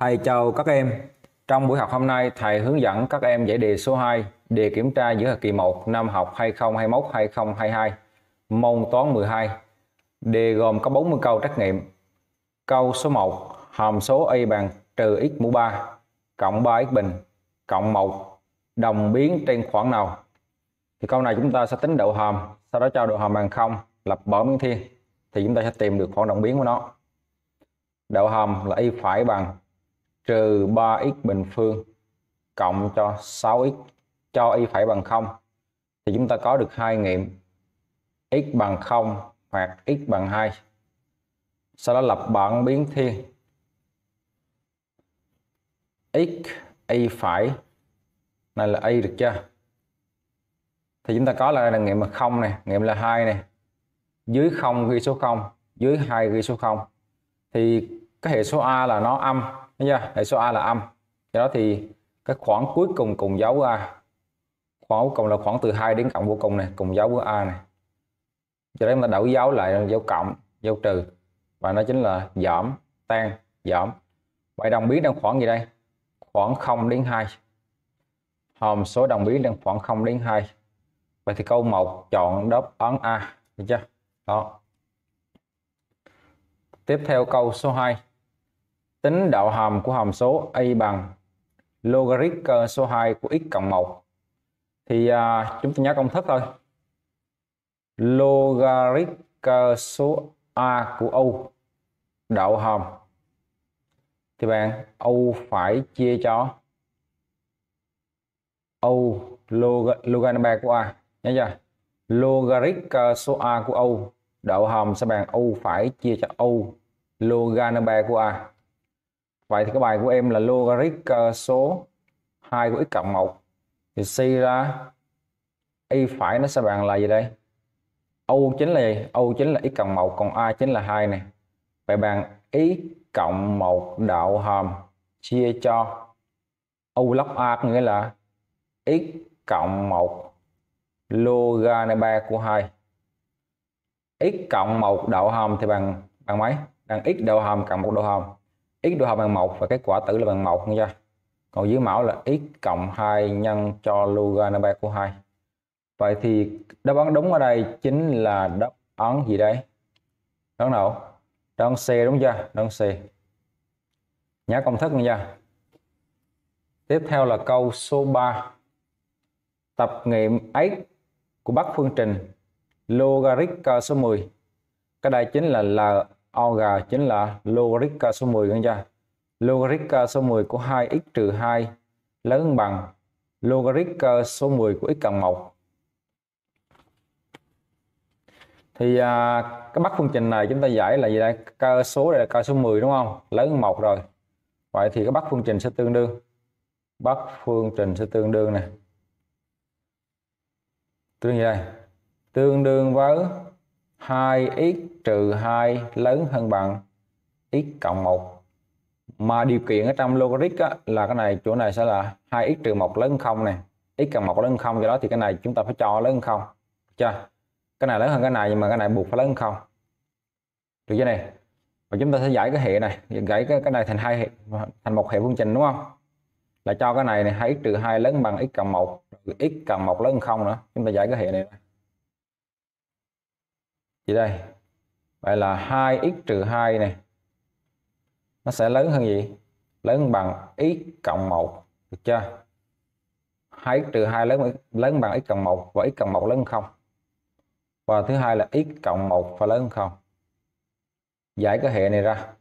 Thầy chào các em. Trong buổi học hôm nay, thầy hướng dẫn các em giải đề số 2, đề kiểm tra giữa học kỳ 1 năm học 2021-2022, môn toán 12. Đề gồm có 40 câu trắc nghiệm. Câu số 1, hàm số y bằng trừ x mũ 3 cộng 3x bình cộng 1 đồng biến trên khoảng nào. Thì câu này chúng ta sẽ tính độ hàm, sau đó cho độ hàm bằng 0, lập bỏ biến thiên thì chúng ta sẽ tìm được khoảng đồng biến của nó. Độ hàm là y phải bằng trừ 3x bình phương cộng cho 6x cho y phải bằng 0 thì chúng ta có được hai nghiệm x bằng 0 hoặc x bằng 2 sau đó lập bảng biến thiên x y phải này là y được chưa thì chúng ta có là là nghiệm là 0 này nghiệm là 2 này dưới 0 ghi số 0 dưới 2 ghi số 0 thì cái hệ số a là nó âm nha hệ số a là âm do đó thì cái khoảng cuối cùng cùng dấu a khoảng cuối cùng là khoảng từ 2 đến cộng vô cùng này cùng dấu của a này cho nên ta đổi dấu lại dấu cộng dấu trừ và nó chính là giảm tan giảm vậy đồng biến đang khoảng gì đây khoảng 0 đến 2 hòm số đồng biến đang khoảng 0 đến 2 vậy thì câu 1 chọn đáp án A được chưa đó tiếp theo câu số 2 Tính đạo hàm của hàm số y bằng logarit ờ, số 2 của x cộng 1. Thì à, chúng ta nhớ công thức thôi. Logarit ờ, số a của u đạo hàm thì bạn u phải chia cho u log logan 3 của a nhớ chưa logarit ờ, số a của u đạo hàm sẽ bằng u phải chia cho u logarit 3 của a Vậy thì cái bài của em là logarit ờ, số 2 của x cộng 1 thì suy ra y phải nó sẽ bằng là gì đây? U chính là gì? U chính là x cộng 1 còn A chính là 2 này. Vậy bằng y cộng 1 đạo hàm chia cho U lóc A có nghĩa là x cộng 1 loga 3 của 2. x cộng 1 đạo hàm thì bằng bằng mấy? Bằng x đạo hàm cộng 1 đạo hàm x đồ hợp bằng một và kết quả tử là bằng một nha còn dưới mẫu là x cộng 2 nhân cho Lugano 3 của 2 vậy thì đáp án đúng ở đây chính là đáp án gì đây đáp án nào đáp án C đúng chưa đáp án C nhá công thức nha tiếp theo là câu số 3 tập nghiệm x của Bắc phương trình logarit số 10 cái đây chính là L alga chính là logarit số 10 các cha. Logarit số 10 của 2x trừ 2 lớn bằng logarit số 10 của x cộng 1. Thì à, cái bắt phương trình này chúng ta giải là gì đây? Cơ số đây là cơ số 10 đúng không? Lớn hơn 1 rồi. Vậy thì cái bắt phương trình sẽ tương đương bắt phương trình sẽ tương đương này. Tương đương gì đây? Tương đương với 2x trừ 2 lớn hơn bằng x cộng 1 mà điều kiện ở trong logarit là cái này chỗ này sẽ là 2x trừ 1 lớn hơn 0 này x cộng 1 lớn hơn 0 do đó thì cái này chúng ta phải cho lớn hơn 0 chưa cái này lớn hơn cái này nhưng mà cái này buộc phải lớn hơn 0 được chưa này và chúng ta sẽ giải cái hệ này giải cái cái này thành hai hệ thành một hệ phương trình đúng không là cho cái này này 2x trừ 2 lớn bằng x cộng 1 x cộng 1 lớn hơn 0 nữa chúng ta giải cái hệ này vậy đây vậy là 2x trừ 2 này nó sẽ lớn hơn gì lớn bằng x cộng 1 được chưa 2x trừ 2 lớn lớn bằng x cộng 1 và x cộng 1 lớn hơn 0 và thứ hai là x cộng 1 phải lớn hơn 0 giải cái hệ này ra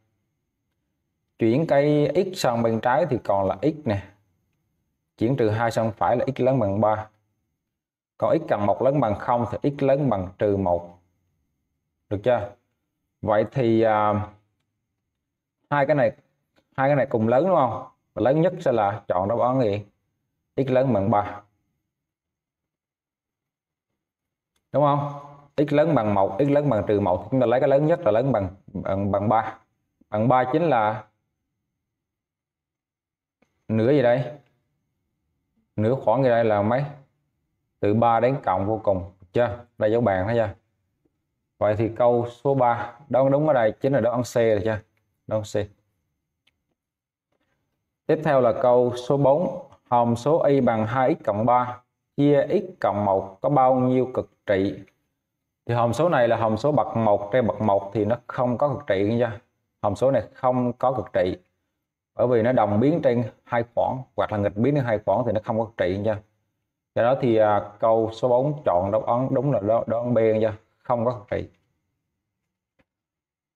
chuyển cây x sang bên trái thì còn là x nè chuyển trừ 2 sang phải là x lớn bằng 3 còn x cộng 1 lớn bằng 0 thì x lớn bằng trừ 1 được chưa vậy thì uh, hai cái này hai cái này cùng lớn đúng không lớn nhất sẽ là chọn đáp án gì x lớn bằng 3 đúng không x lớn bằng 1 x lớn bằng trừ 1 chúng ta lấy cái lớn nhất là lớn bằng bằng, bằng 3 bằng 3 chính là nửa gì đây nửa khoảng gì đây là mấy từ 3 đến cộng vô cùng chưa đây dấu bàn thấy chưa vậy thì câu số 3 đâu đúng ở đây chính là đáp án C rồi chưa đáp án C tiếp theo là câu số 4 hàm số y bằng 2x cộng 3 chia x cộng 1 có bao nhiêu cực trị thì hàm số này là hàm số bậc 1 trên bậc 1 thì nó không có cực trị nha hàm số này không có cực trị bởi vì nó đồng biến trên hai khoảng hoặc là nghịch biến trên hai khoảng thì nó không có cực trị nha do đó thì à, câu số 4 chọn đáp án đúng là đáp án B nha không có khả trị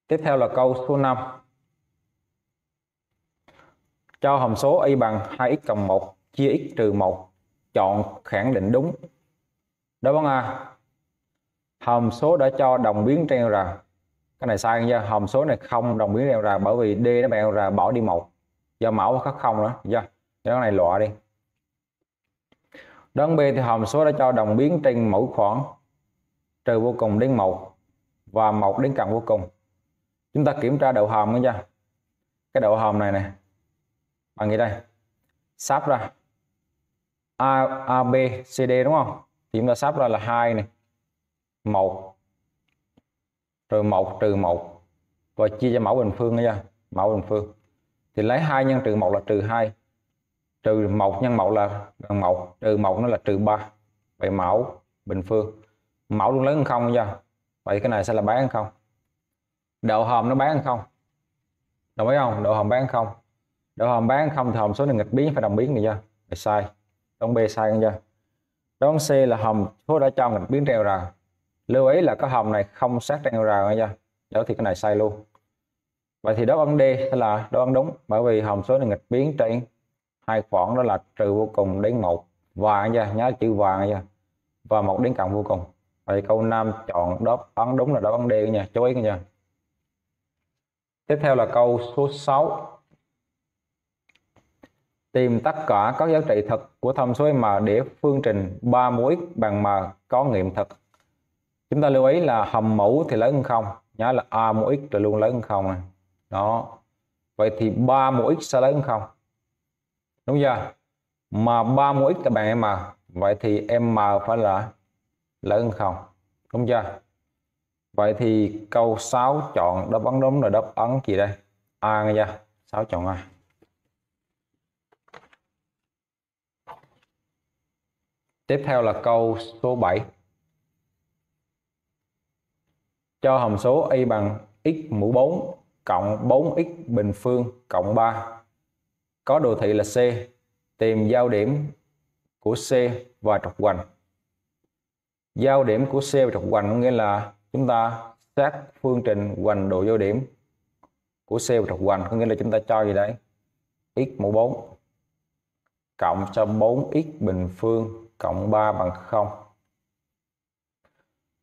tiếp theo là câu số 5 cho hàm số y bằng 2x cộng 1 chia x trừ 1 chọn khẳng định đúng đáp án A hàm số đã cho đồng biến treo ra cái này sai nha hàm số này không đồng biến treo ra bởi vì d nó bèo ra bỏ đi một do mẫu có không đó do cái này loại đi đơn b thì hàm số đã cho đồng biến trên mẫu khoảng trừ vô cùng đến 1 và 1 đến cận vô cùng chúng ta kiểm tra độ hòm nữa nha cái độ hòm này này bạn nghĩ đây sắp ra A, A, B, C, D đúng không thì chúng ta sắp ra là 2 này 1 trừ 1 trừ 1 và chia cho mẫu bình phương nha mẫu bình phương thì lấy 2 nhân trừ 1 là trừ 2 trừ 1 nhân 1 là bằng 1 trừ 1 nó là trừ 3 vậy mẫu bình phương mẫu luôn lớn hơn không chưa vậy cái này sẽ là bán không độ hòm nó bán không đồng ý không độ hòm bán không độ hòm bán không thì hòm số này nghịch biến phải đồng biến này chưa sai đón B sai không chưa đón C là hòm số đã cho nghịch biến trên R lưu ý là cái hòm này không sát trên rào nghe chưa đó thì cái này sai luôn vậy thì đáp án D là đáp án đúng bởi vì hòm số này nghịch biến trên hai khoảng đó là trừ vô cùng đến một và nha nhớ chữ và nha và một đến cộng vô cùng Vậy câu 5 chọn đáp án đúng là đáp án D nha, chú ý nha. Tiếp theo là câu số 6. Tìm tất cả các giá trị thực của thông số M để phương trình 3 mũ x bằng M có nghiệm thực. Chúng ta lưu ý là hầm mẫu thì lớn hơn không, nhớ là A mũ x là luôn lớn hơn không này. Đó. Vậy thì 3 mũ x sẽ lớn hơn không? Đúng chưa? Mà 3 mũ x là bằng M. À. Vậy thì M phải là lớn không đúng chưa vậy thì câu 6 chọn đáp án đúng là đáp án gì đây A nghe chưa 6 chọn A tiếp theo là câu số 7 cho hàm số y bằng x mũ 4 cộng 4x bình phương cộng 3 có đồ thị là C tìm giao điểm của C và trục hoành giao điểm của C về trục hoành có nghĩa là chúng ta xét phương trình hoành độ giao điểm của C về trục hoành có nghĩa là chúng ta cho gì đấy x mũ 4 cộng cho 4x bình phương cộng 3 bằng 0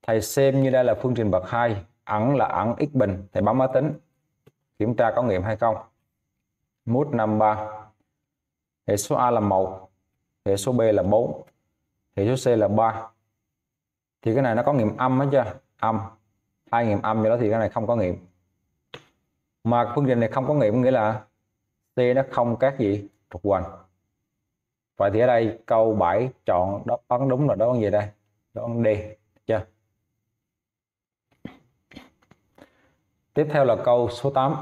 thầy xem như đây là phương trình bậc 2 ẩn là ẩn x bình thầy bấm máy tính kiểm tra có nghiệm hay không mút 53 hệ số A là 1 hệ số B là 4 hệ số C là 3 thì cái này nó có nghiệm âm hết chưa âm hai nghiệm âm cho đó thì cái này không có nghiệm mà phương trình này không có nghiệm nghĩa là C nó không các gì thuộc hoành vậy thì ở đây câu 7 chọn đáp án đúng là đáp án gì đây đáp án D chưa tiếp theo là câu số 8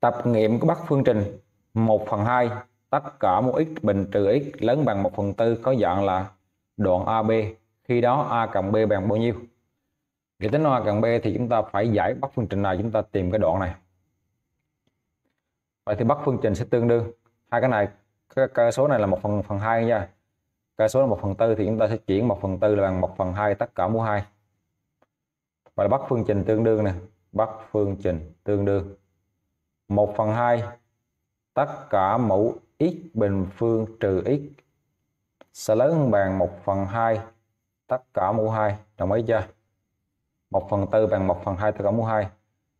tập nghiệm của bắt phương trình 1 phần 2 tất cả một x bình trừ x lớn bằng 1 phần 4 có dạng là đoạn AB khi đó A cộng B bằng bao nhiêu để tính A cộng B thì chúng ta phải giải bắt phương trình này chúng ta tìm cái đoạn này vậy thì bắt phương trình sẽ tương đương hai cái này cái, cơ số này là một phần phần hai nha cơ số là một phần tư thì chúng ta sẽ chuyển một phần tư là bằng một phần hai tất cả mũ hai và bắt phương trình tương đương này bắt phương trình tương đương 1 phần 2 tất cả mũ x bình phương trừ x sẽ lớn hơn bằng 1 phần 2 tất cả mũ 2 đồng ý chưa 1 phần 4 bằng 1 phần 2 tất cả mũ 2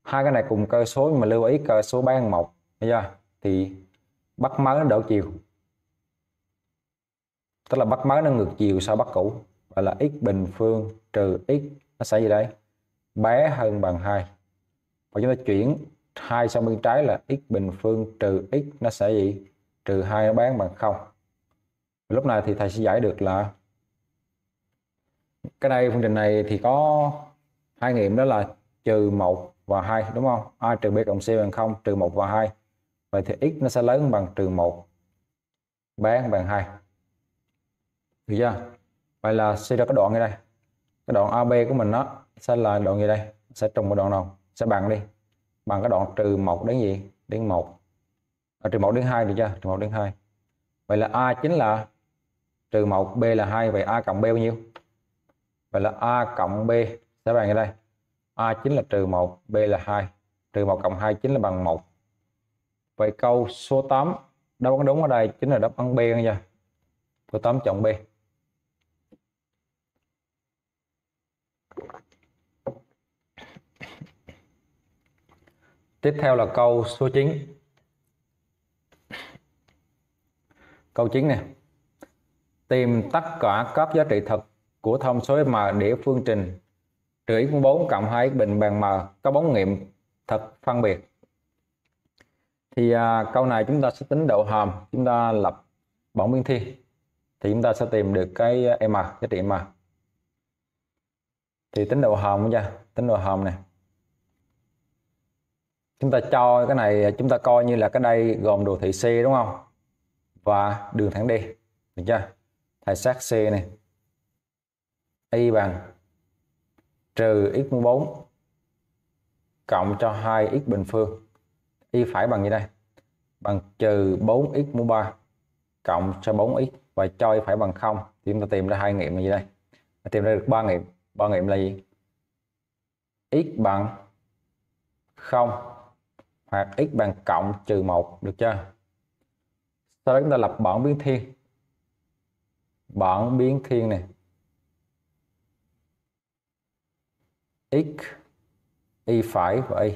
hai cái này cùng cơ số mà lưu ý cơ số bán 1 thấy chưa thì bắt mới đảo chiều tức là bắt mới nó ngược chiều sau bắt cũ gọi là x bình phương trừ x nó sẽ gì đây bé hơn bằng 2 và chúng ta chuyển hai sang bên trái là x bình phương trừ x nó sẽ gì trừ hai nó bán bằng không lúc này thì thầy sẽ giải được là cái đây phương trình này thì có hai nghiệm đó là trừ 1 và 2 đúng không a trừ b cộng c bằng 0 trừ 1 và 2 vậy thì x nó sẽ lớn bằng trừ 1 bé bằng 2 được chưa vậy là sẽ ra cái đoạn như đây cái đoạn AB của mình nó sẽ là đoạn như đây sẽ trùng một đoạn nào sẽ bằng đi bằng cái đoạn trừ 1 đến gì đến 1 à, ờ, trừ 1 đến 2 được chưa trừ 1 đến 2 vậy là A chính là trừ 1 b là 2 vậy a cộng b bao nhiêu vậy là a cộng b sẽ bằng ở đây a chính là trừ 1 b là 2 trừ 1 cộng 2 chính là bằng 1 vậy câu số 8 đáp án đúng ở đây chính là đáp án b nha số 8 chọn b Tiếp theo là câu số 9. Câu 9 này tìm tất cả các giá trị thực của thông số M để phương trình 2x 4 cộng 2 bình bằng M có bóng nghiệm thực phân biệt thì à, câu này chúng ta sẽ tính độ hàm chúng ta lập bảng biên thi thì chúng ta sẽ tìm được cái M giá trị M thì tính độ hàm nha tính độ hàm này chúng ta cho cái này chúng ta coi như là cái đây gồm đồ thị C đúng không và đường thẳng D được chưa thầy xác C này y bằng trừ x4 mũ cộng cho 2x bình phương y phải bằng như đây bằng trừ 4x mũ 3 cộng cho 4x và cho y phải bằng 0 thì chúng ta tìm ra hai nghiệm là gì đây tìm ra được ba nghiệm ba nghiệm là gì x bằng 0 hoặc x bằng cộng trừ 1 được chưa sau đó chúng ta lập bảng biến thiên bản biến thiên này x y phải và y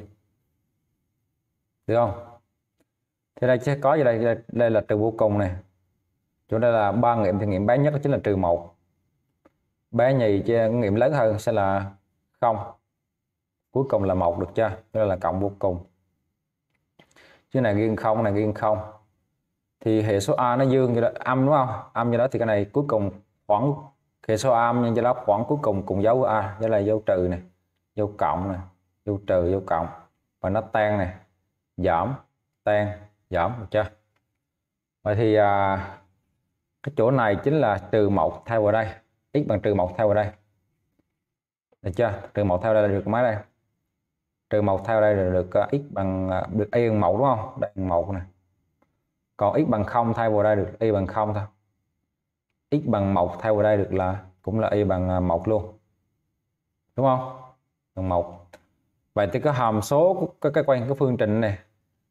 được không thế đây sẽ có gì đây đây, là trừ vô cùng này chỗ đây là ba nghiệm thì nghiệm bé nhất chính là trừ một bé nhì cho nghiệm lớn hơn sẽ là không cuối cùng là một được chưa đây là cộng vô cùng chứ này riêng không này riêng không thì hệ số a nó dương như đó âm đúng không âm như đó thì cái này cuối cùng khoảng hệ số âm như đó khoảng cuối cùng cùng dấu a đó là dấu trừ này dấu cộng này dấu trừ dấu cộng và nó tan này giảm tan giảm được chưa vậy thì à, cái chỗ này chính là trừ một theo vào đây x bằng trừ một theo vào đây được chưa trừ một theo đây là được mấy đây trừ một theo đây là được à, x bằng à, được y bằng mẫu đúng không đây bằng một này còn x bằng 0 thay vào đây được y bằng 0 thôi x bằng 1 thay vào đây được là cũng là y bằng 1 à, luôn đúng không bằng 1 vậy thì cái hàm số cái cái quen cái phương trình này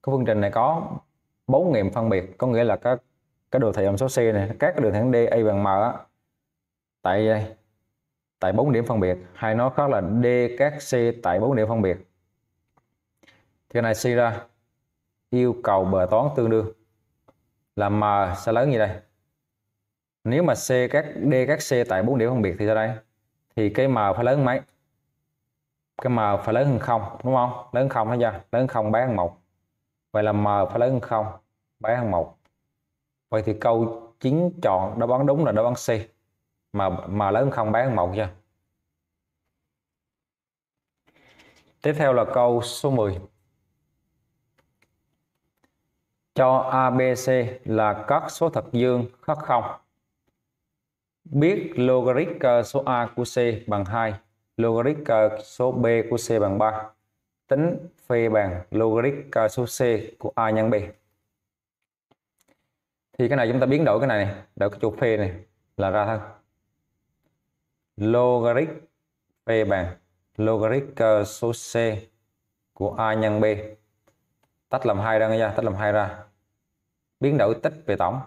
cái phương trình này có bốn nghiệm phân biệt có nghĩa là các cái đồ thị hàm số C này các cái đường thẳng D y bằng m á tại đây tại bốn điểm phân biệt hay nói khác là D các C tại bốn điểm phân biệt thì này suy ra yêu cầu bờ toán tương đương là m sẽ lớn gì đây nếu mà c các d các c tại bốn điểm phân biệt thì sao đây thì cái m phải lớn mấy cái m phải lớn hơn không đúng không lớn không thấy chưa lớn không bé hơn một vậy là m phải lớn hơn không bé hơn một vậy thì câu chính chọn đáp án đúng là đáp án C mà mà lớn không bé hơn một chưa tiếp theo là câu số 10 cho ABC là các số thật dương khác không. Biết logarit số A của C bằng 2, logarit số B của C bằng 3. Tính phê bằng logarit số C của A nhân B. Thì cái này chúng ta biến đổi cái này, này đổi cái chỗ phê này là ra thôi. Logarit phê bằng logarit số C của A nhân B tách làm hai ra nha tách làm hai ra biến đổi tích về tổng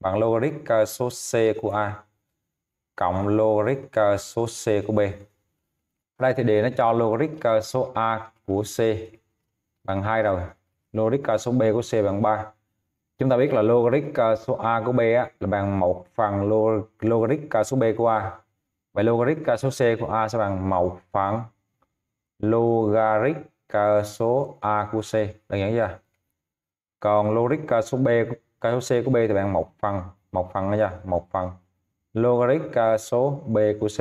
bằng logarit số C của A cộng logarit số C của B. Ở đây thì đề nó cho logarit số A của C bằng 2 rồi. Logarit số B của C bằng 3. Chúng ta biết là logarit số A của B á, là bằng 1 phần log logarit số B của A. Vậy logarit số C của A sẽ bằng 1 phần logarit số A của C. Đơn giản chưa? còn logic số b cái số c của b thì bạn một phần một phần nha một phần logic số b của c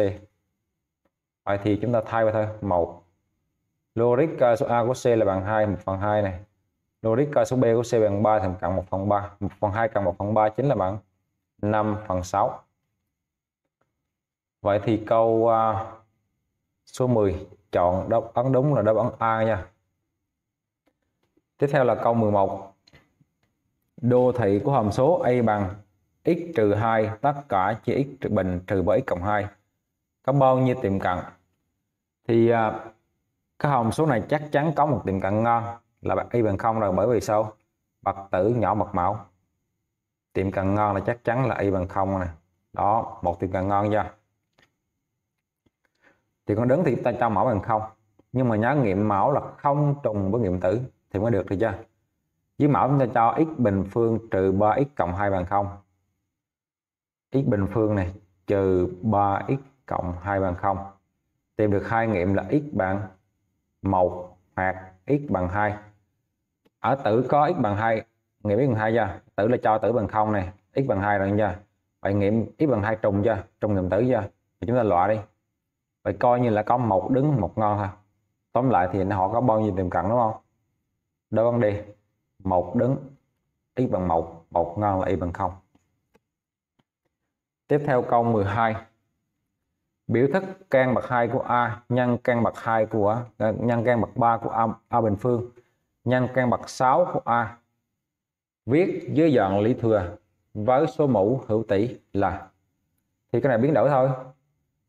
vậy thì chúng ta thay vào thôi một logic số a của c là bằng hai một phần hai này logic số b của c bằng 3 thì cộng 1 phần 3 1 phần 2 cộng 1 phần 3 chính là bằng 5 phần 6 Vậy thì câu uh, số 10 chọn đáp án đúng là đáp án A nha Tiếp theo là câu 11 đô thị của hàm số A bằng x trừ 2 tất cả chia x bình trừ với x cộng 2 có bao nhiêu tiệm cận thì à, cái hàm số này chắc chắn có một tiệm cận ngon là y bằng không rồi bởi vì sao bậc tử nhỏ bậc mẫu tiệm cận ngon là chắc chắn là y bằng không này đó một tiệm cận ngon nha thì con đứng thì ta cho mẫu bằng không nhưng mà nhớ nghiệm mẫu là không trùng với nghiệm tử thì mới được thì chưa dưới mẫu chúng ta cho x bình phương trừ 3x cộng 2 bằng 0. x bình phương này trừ 3x cộng 2 bằng 0. Tìm được hai nghiệm là x bằng 1 hoặc x bằng 2. Ở tử có x bằng 2, nghiệm x bằng 2 chưa? Tử là cho tử bằng 0 này, x bằng 2 rồi chưa? Vậy nghiệm x bằng 2 trùng chưa? Trùng nghiệm tử chưa? Thì chúng ta loại đi. Vậy coi như là có một đứng một ngon ha Tóm lại thì nó họ có bao nhiêu tiềm cận đúng không? Đôi con đi một đứng x bằng một một ngon là y bằng không Tiếp theo câu 12. Biểu thức căn bậc 2 của A nhân căn bậc 2 của ờ, nhân căn bậc 3 của A, A bình phương nhân căn bậc 6 của A viết dưới dạng lý thừa với số mũ hữu tỷ là thì cái này biến đổi thôi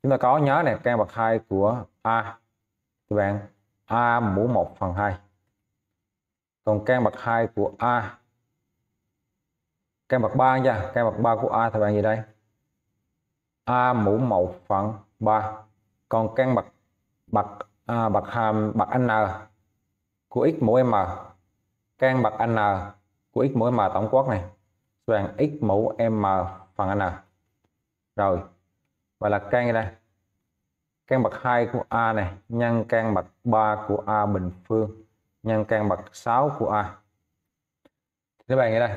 chúng ta có nhớ này căn bậc 2 của A các bạn A mũ 1 phần 2 còn căn bậc 2 của A căn bậc 3 nha căn bậc 3 của A thì bạn gì đây A mũ mẫu phần 3 còn căn bậc bậc à, bậc hàm bậc N của x mũ m căn bậc N của x mũ m tổng quát này bằng x mũ m phần n rồi và là căn đây căn bậc 2 của a này nhân căn bậc 3 của a bình phương nhân căn bậc 6 của A thì các bạn nghĩ đây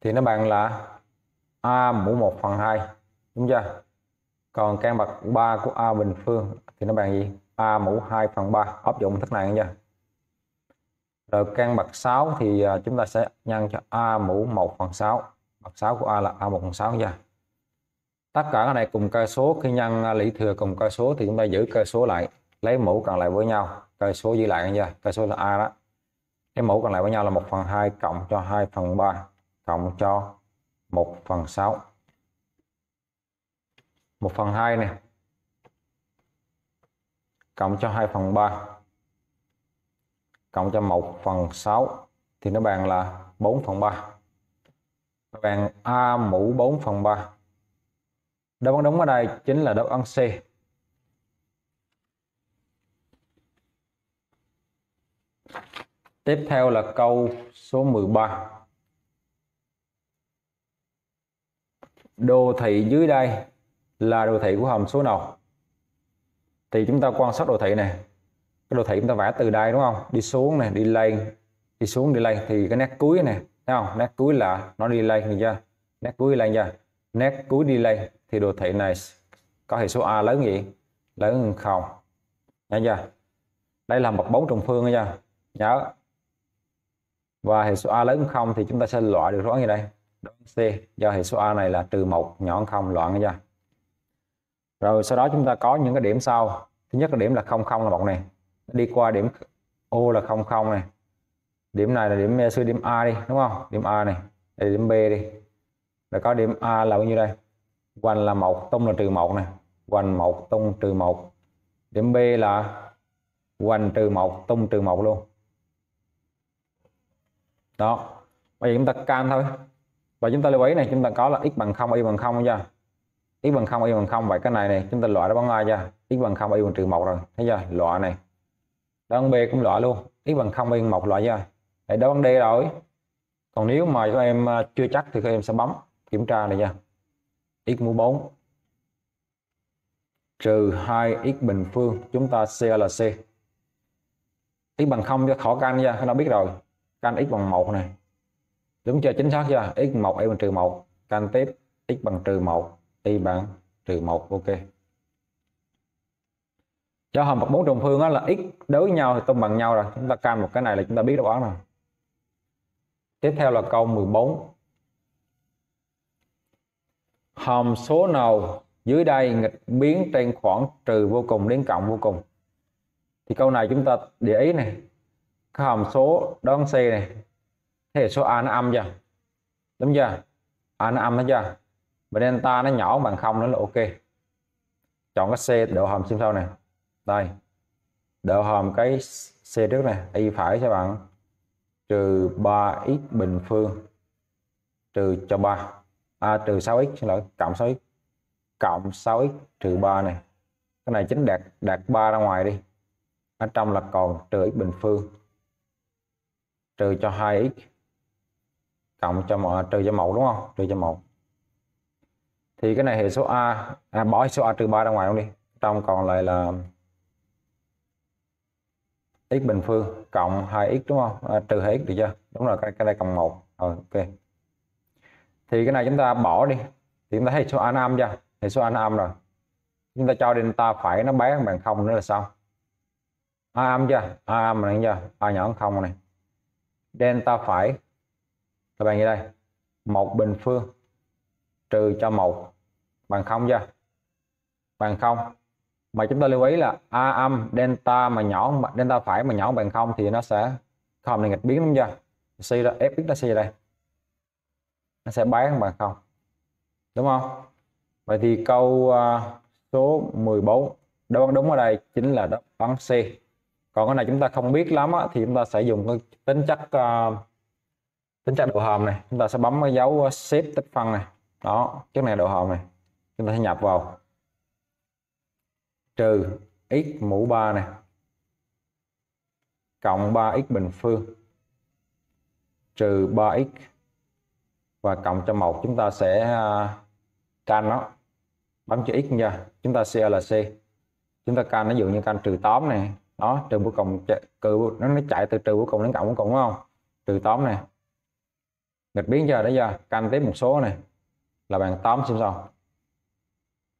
thì nó bằng là A mũ 1 phần 2 đúng chưa còn căn bậc 3 của A bình phương thì nó bằng gì A mũ 2 phần 3 áp dụng thức này nha rồi căn bậc 6 thì à, chúng ta sẽ nhân cho A mũ 1 phần 6 bậc 6 của A là A 1 phần 6 nha tất cả cái này cùng cơ số khi nhân à, lý thừa cùng cơ số thì chúng ta giữ cơ số lại lấy mũ còn lại với nhau cây số giữ lại nha cây số là a đó cái mẫu còn lại với nhau là 1 phần 2 cộng cho 2 phần 3 cộng cho 1 phần 6 1 phần 2 này cộng cho 2 phần 3 cộng cho 1 phần 6 thì nó bằng là 4 phần 3 nó bằng A mũ 4 phần 3 đáp án đúng ở đây chính là đáp án C Tiếp theo là câu số 13. Đồ thị dưới đây là đồ thị của hàm số nào? Thì chúng ta quan sát đồ thị này. Cái đồ thị chúng ta vẽ từ đây đúng không? Đi xuống này, đi lên, đi xuống đi lên thì cái nét cuối này, thấy không? Nét cuối là nó đi lên chưa? Nét cuối đi lên chưa? Nét cuối đi lên thì đồ thị này có hệ số a lớn gì? Lớn hơn không? Nhớ chưa? Đây là một bóng trùng phương nha. Nhớ và hệ số a lớn hơn không thì chúng ta sẽ loại được rõ như đây đáp C do hệ số a này là trừ một nhỏ hơn không loạn ra rồi sau đó chúng ta có những cái điểm sau thứ nhất là điểm là không không là một này đi qua điểm O là không không này điểm này là điểm sư điểm A đi đúng không điểm A này đây điểm B đi rồi có điểm A là bao nhiêu đây quanh là một tung là trừ một này quanh một tung trừ một điểm B là quanh trừ một tung trừ một luôn đó bây giờ chúng ta can thôi và chúng ta lưu ý này chúng ta có là x bằng 0 y bằng 0 chưa x bằng 0 y bằng 0 vậy cái này này chúng ta loại nó bằng ai chưa x bằng 0 y bằng trừ 1 rồi thấy chưa loại này đơn B cũng loại luôn x bằng 0 y bằng 1 loại chưa để đơn D rồi còn nếu mà các em à, chưa chắc thì các em sẽ bấm kiểm tra này nha x mũ 4 trừ 2x bình phương chúng ta C là C x bằng 0 cho khó can nha nó biết rồi căn x bằng 1 này đúng chưa chính xác chưa x 1 y bằng trừ 1 căn tiếp x bằng trừ 1 y bằng trừ 1 ok cho hàm vật bốn trùng phương đó là x đối với nhau thì tương bằng nhau rồi chúng ta căn một cái này là chúng ta biết đáp án rồi tiếp theo là câu 14 hàm số nào dưới đây nghịch biến trên khoảng trừ vô cùng đến cộng vô cùng thì câu này chúng ta để ý này cái hàm số đơn C này thế hệ số A nó âm chưa đúng chưa A nó âm hết chưa và delta nó nhỏ bằng không nó là ok chọn cái C độ hòm xem sau này đây độ hòm cái C trước này y phải cho bạn trừ 3x bình phương trừ cho 3 à, trừ 6x xin lỗi cộng 6x cộng 6x trừ 3 này cái này chính đạt đạt 3 ra ngoài đi ở trong là còn trừ x bình phương trừ cho 2x cộng cho trừ cho một đúng không trừ cho một thì cái này hệ số a à, bỏ số a trừ 3 ra ngoài không đi trong còn lại là x bình phương cộng 2x đúng không à, trừ hết được chưa đúng rồi cái, cái này cộng 1 rồi ờ, ok thì cái này chúng ta bỏ đi thì chúng ta thấy số a nam chưa hệ số a nam rồi chúng ta cho đến ta phải nó bé bằng không nữa là xong a âm chưa a âm này chưa a nhỏ hơn không này delta phải là bằng như đây một bình phương trừ cho một bằng không chưa bằng không mà chúng ta lưu ý là a âm delta mà nhỏ delta phải mà nhỏ bằng không thì nó sẽ không này nghịch biến đúng chưa c ra f biết ra c đây nó sẽ bán bằng không đúng không vậy thì câu uh, số 14 đáp án đúng ở đây chính là đáp án C còn cái này chúng ta không biết lắm á, thì chúng ta sẽ dùng cái tính chất uh, tính chất độ hòm này chúng ta sẽ bấm cái dấu xếp ờ, tích phân này đó trước này độ hòm này chúng ta sẽ nhập vào trừ x mũ 3 này cộng 3x bình phương trừ 3x và cộng cho một chúng ta sẽ ờ, can nó bấm chữ x nha chúng ta CLC chúng ta can nó dụ như can trừ 8 này đó trừ vô cùng trừ nó nó chạy từ trừ vô cùng đến cộng vô cùng đúng không trừ tóm này nghịch biến giờ đấy giờ canh tiếp một số này là bạn tóm xem sao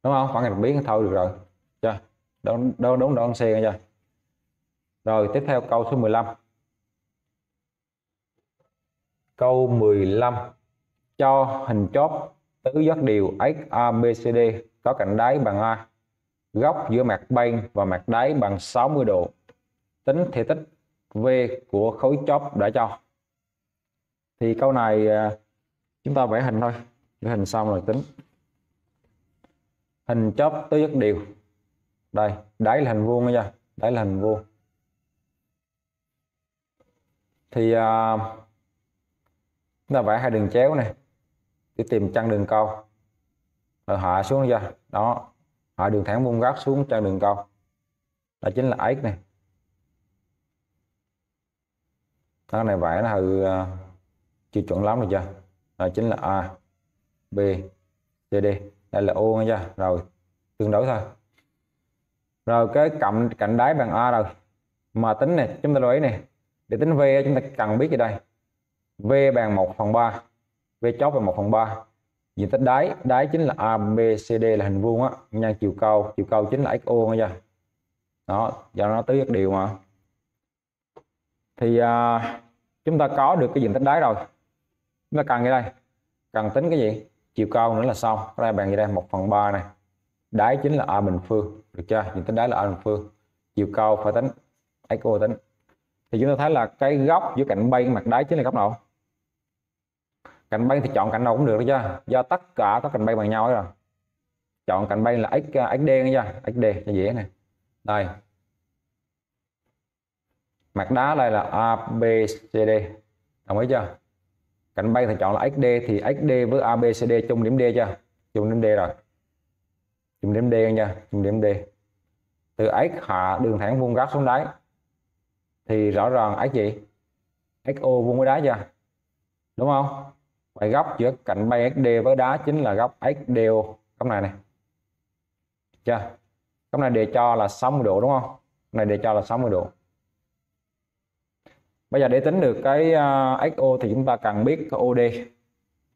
đúng không khoảng nghịch biến thôi được rồi chưa đúng đúng đúng đoạn c chưa rồi tiếp theo câu số 15 câu 15 cho hình chóp tứ giác điều XABCD có cạnh đáy bằng A góc giữa mặt bên và mặt đáy bằng 60 độ. Tính thể tích V của khối chóp đã cho. Thì câu này à, chúng ta vẽ hình thôi. Vẽ hình xong rồi tính. Hình chóp tứ giác đều. Đây, đáy là hình vuông nha, đáy là hình vuông. Thì à, chúng ta vẽ hai đường chéo này để tìm chân đường câu rồi hạ xuống ra đó hạ đường thẳng vuông góc xuống cho đường cong đó chính là x này cái này vẽ nó hơi uh, ờ, chưa chuẩn lắm rồi chưa đó chính là a b c d đây là ô nghe chưa rồi tương đối thôi rồi cái cạnh cạnh đáy bằng a rồi mà tính này chúng ta lưu ý này để tính v chúng ta cần biết gì đây v bằng 1 phần 3 v chót bằng 1 phần 3 diện tích đáy đáy chính là ABCD là hình vuông á nhân chiều cao chiều cao chính là XO nghe chưa đó do nó tới giác đều mà thì à, chúng ta có được cái diện tích đáy rồi chúng ta cần cái đây cần tính cái gì chiều cao nữa là xong đây bạn gì đây một phần ba này đáy chính là a bình phương được chưa diện tích đáy là a bình phương chiều cao phải tính xo tính thì chúng ta thấy là cái góc giữa cạnh bay mặt đáy chính là góc nào cạnh bay thì chọn cạnh nào cũng được đó chưa do tất cả các cạnh bay bằng nhau rồi chọn cạnh bay là x X xd nha xd cho dễ này đây mặt đá đây là A B abcd đồng ý chưa cạnh bay thì chọn là xd thì xd với abcd chung điểm d chưa chung điểm d rồi chung điểm d nha chung điểm d từ x hạ đường thẳng vuông góc xuống đáy thì rõ ràng x gì xo vuông với đáy chưa đúng không tại góc giữa cạnh bay SD với đá chính là góc XDO góc này này chưa góc này để cho là 60 độ đúng không góc này để cho là 60 độ bây giờ để tính được cái uh, à, XO thì chúng ta cần biết cái OD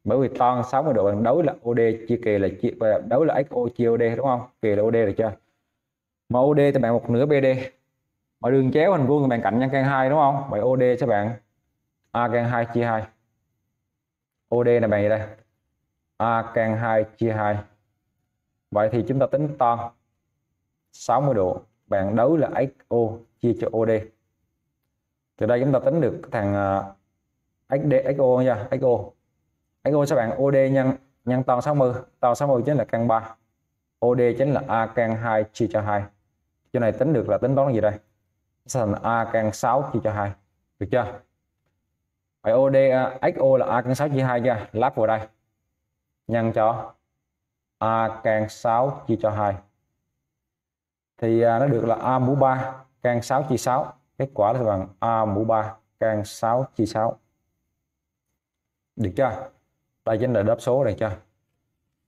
bởi vì toàn 60 độ bằng đối là OD chia kỳ là chia à, đối là XO chia OD đúng không kỳ là OD được chưa mà OD thì bạn một nửa BD mà đường chéo hình vuông thì bạn cạnh nhân căn hai đúng không vậy OD sẽ bạn a căn hai chia hai OD là bằng gì đây A can 2 chia 2 vậy thì chúng ta tính tan 60 độ bạn đấu là XO chia cho OD từ đây chúng ta tính được thằng à, XD XO nha XO XO cho bạn OD nhân nhân tan 60 tan 60 chính là căn 3 OD chính là A căn 2 chia cho 2 chỗ này tính được là tính toán gì đây sẽ thành A căn 6 chia cho 2 được chưa Vậy OD XO là A căn 6 chia 2 chưa? Lắp vào đây. Nhân cho A căn 6 chia cho 2. Thì à, nó được là A mũ 3 căn 6 chia 6. Kết quả là bằng A mũ 3 căn 6 chia 6. Được chưa? Đây chính là đáp số này chưa?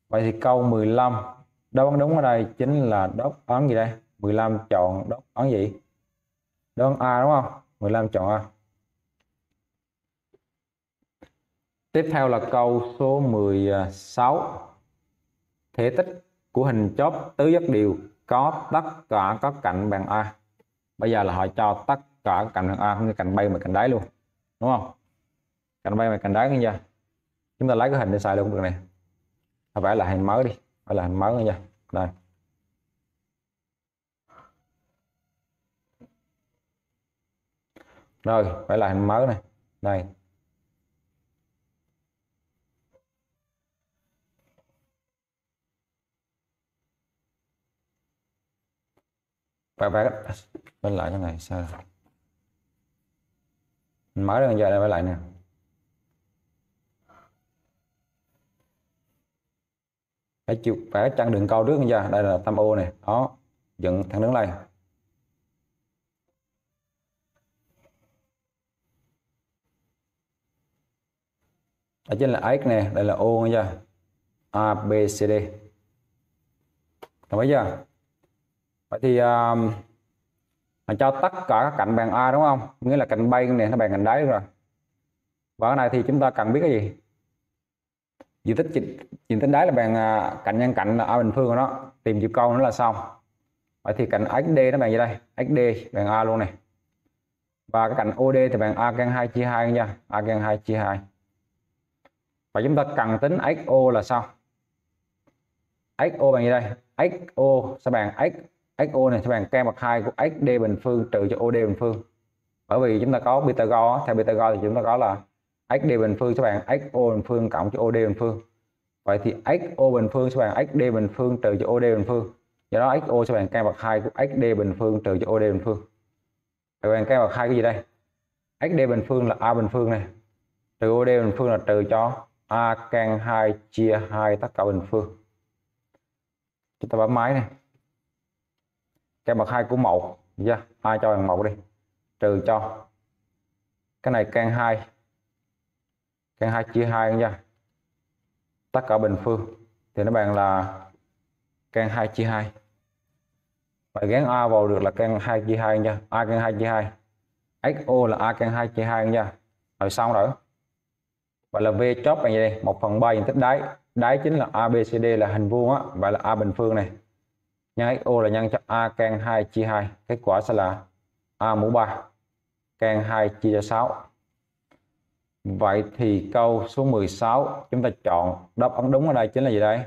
Vậy thì câu 15 đáp án đúng ở đây chính là đáp án gì đây? 15 chọn đáp án gì? Đáp án A đúng không? 15 chọn A. Tiếp theo là câu số 16. Thể tích của hình chóp tứ giác đều có tất cả các cạnh bằng A. Bây giờ là họ cho tất cả các cạnh bằng A, như cạnh bay mà cạnh đáy luôn. Đúng không? Cạnh bay mà cạnh đáy nha. Chúng ta lấy cái hình để xài luôn được này. Vẽ lại hình mới đi. Vẽ lại hình mới nha. Đây. Rồi, vẽ lại hình mới này. Đây, vẽ vẽ bên lại cái này sao mình mở đường dài này vẽ lại nè phải chịu vẽ chặn đường cao trước ra đây là tam ô này đó dựng thẳng đứng lên đây chính là x nè đây là ô nha a b c d đồng ý chưa vậy thì um, à, mình cho tất cả các cạnh bằng A đúng không nghĩa là cạnh bay này nó bằng cạnh đáy rồi và cái này thì chúng ta cần biết cái gì diện tích diện tích đáy là bàn à, cạnh nhân cạnh là A bình phương của nó tìm chiều cao nữa là xong vậy thì cạnh XD nó bằng gì đây XD bằng A luôn này và cái cạnh OD thì bằng A căn 2 chia 2 nha A căn 2 chia 2 và chúng ta cần tính XO là sao XO bằng gì đây XO sẽ bằng X XO này sẽ bằng căn bậc 2 của XD bình phương trừ cho OD bình phương bởi vì chúng ta có Pythagore theo Pythagore thì chúng ta có là XD bình phương sẽ bằng XO bình phương cộng cho OD bình phương vậy thì XO bình phương sẽ bằng XD bình phương trừ cho OD bình phương do đó XO sẽ bằng căn bậc 2 của XD bình phương trừ cho OD bình phương rồi bằng căn bậc 2 cái gì đây XD bình phương là A bình phương này trừ OD bình phương là trừ cho A căn 2 chia 2 tất cả bình phương chúng ta bấm máy này cái bậc hai của mẫu, ra yeah. cho bằng một đi trừ cho cái này căn 2 căn 2 chia 2 nha tất cả bình phương thì nó bằng là căn 2 chia 2 phải gắn a vào được là căn 2 chia 2 nha a căn 2 chia 2 xo là a căn 2 chia 2 nha rồi xong rồi và là v chóp bằng vậy đây 1 phần 3 diện tích đáy đáy chính là abcd là hình vuông á và là a bình phương này nhân x xo là nhân cho a can 2 chia 2 kết quả sẽ là a mũ 3 can 2 chia cho 6 vậy thì câu số 16 chúng ta chọn đáp án đúng ở đây chính là gì đây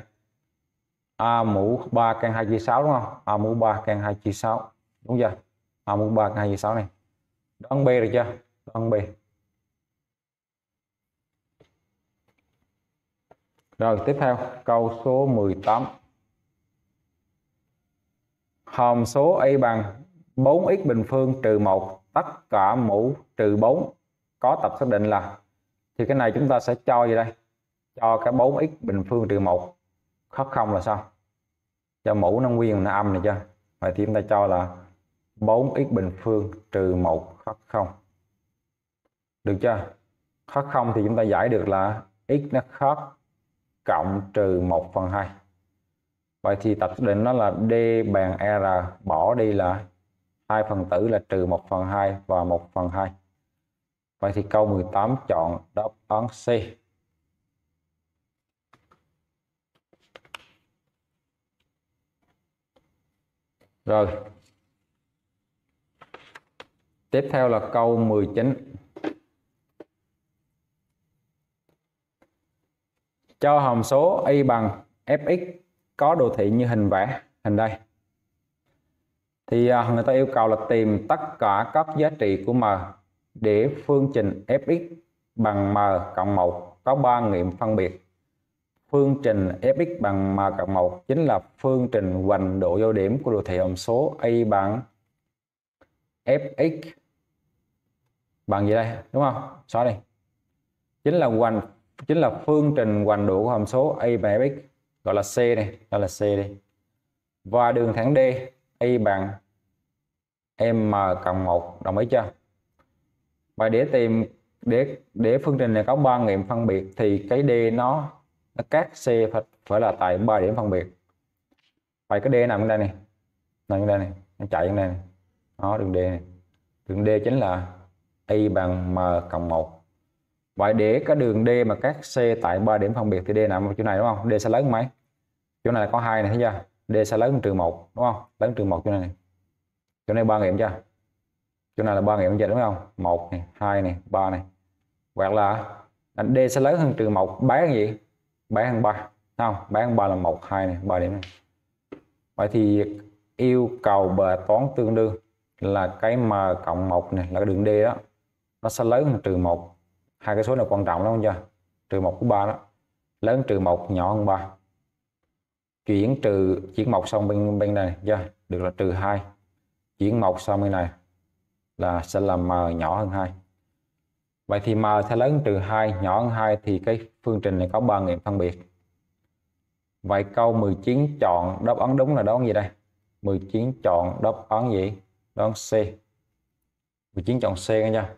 a mũ 3 can 2 chia 6 đúng không a mũ 3 can 2 chia 6 đúng chưa a mũ 3 can 2 chia 6 này đoán b được chưa đoán b Rồi tiếp theo câu số 18 hàm số y bằng 4x bình phương trừ 1 tất cả mũ trừ 4 có tập xác định là thì cái này chúng ta sẽ cho gì đây cho cái 4x bình phương trừ 1 khớp không là sao cho mũ nó nguyên nó âm này chưa vậy thì chúng ta cho là 4x bình phương trừ 1 khớp không được chưa khớp không thì chúng ta giải được là x nó khớp cộng trừ 1 phần 2 vậy thì tập định nó là d bằng r bỏ đi là hai phần tử là trừ một phần hai và một phần hai vậy thì câu 18 chọn đáp án C Rồi. Tiếp theo là câu 19. Cho hàm số y bằng fx có đồ thị như hình vẽ hình đây thì à, người ta yêu cầu là tìm tất cả các giá trị của m để phương trình fx bằng m cộng 1 có ba nghiệm phân biệt phương trình fx bằng m cộng 1 chính là phương trình hoành độ giao điểm của đồ thị hàm số y bằng fx bằng gì đây đúng không xóa đi chính là hoành chính là phương trình hoành độ của hàm số y bằng fx gọi là C này đó là C đi và đường thẳng D y bằng m cộng 1 đồng ý chưa và để tìm để để phương trình này có ba nghiệm phân biệt thì cái D nó nó cắt C phải, phải là tại ba điểm phân biệt vậy cái D nằm ở đây này nằm ở đây này nó chạy ở đây này đó đường D này đường D chính là y bằng m cộng 1 Vậy để cái đường D mà các C tại ba điểm phân biệt thì D nằm ở chỗ này đúng không? D sẽ lớn mấy? Chỗ này là có hai này thấy chưa? D sẽ lớn hơn trừ 1 đúng không? Lớn trừ 1 chỗ này. Chỗ này ba nghiệm chưa? Chỗ này là ba nghiệm chưa đúng không? 1 này, 2 này, 3 này. Hoặc là D sẽ lớn hơn trừ 1 bé hơn gì? Bé hơn 3. Không, bé hơn 3 là 1 2 này, 3 điểm này. Vậy thì yêu cầu bờ toán tương đương là cái m cộng 1 này là cái đường D đó. Nó sẽ lớn hơn trừ 1 hai cái số này quan trọng lắm chưa trừ một của ba đó lớn trừ một nhỏ hơn ba chuyển trừ chuyển một xong bên bên này chưa được là trừ hai chuyển một sang bên này là sẽ là m nhỏ hơn hai vậy thì m sẽ lớn trừ hai nhỏ hơn hai thì cái phương trình này có ba nghiệm phân biệt vậy câu 19 chọn đáp án đúng là đáp án gì đây 19 chọn đáp án gì đáp án C 19 chọn C nha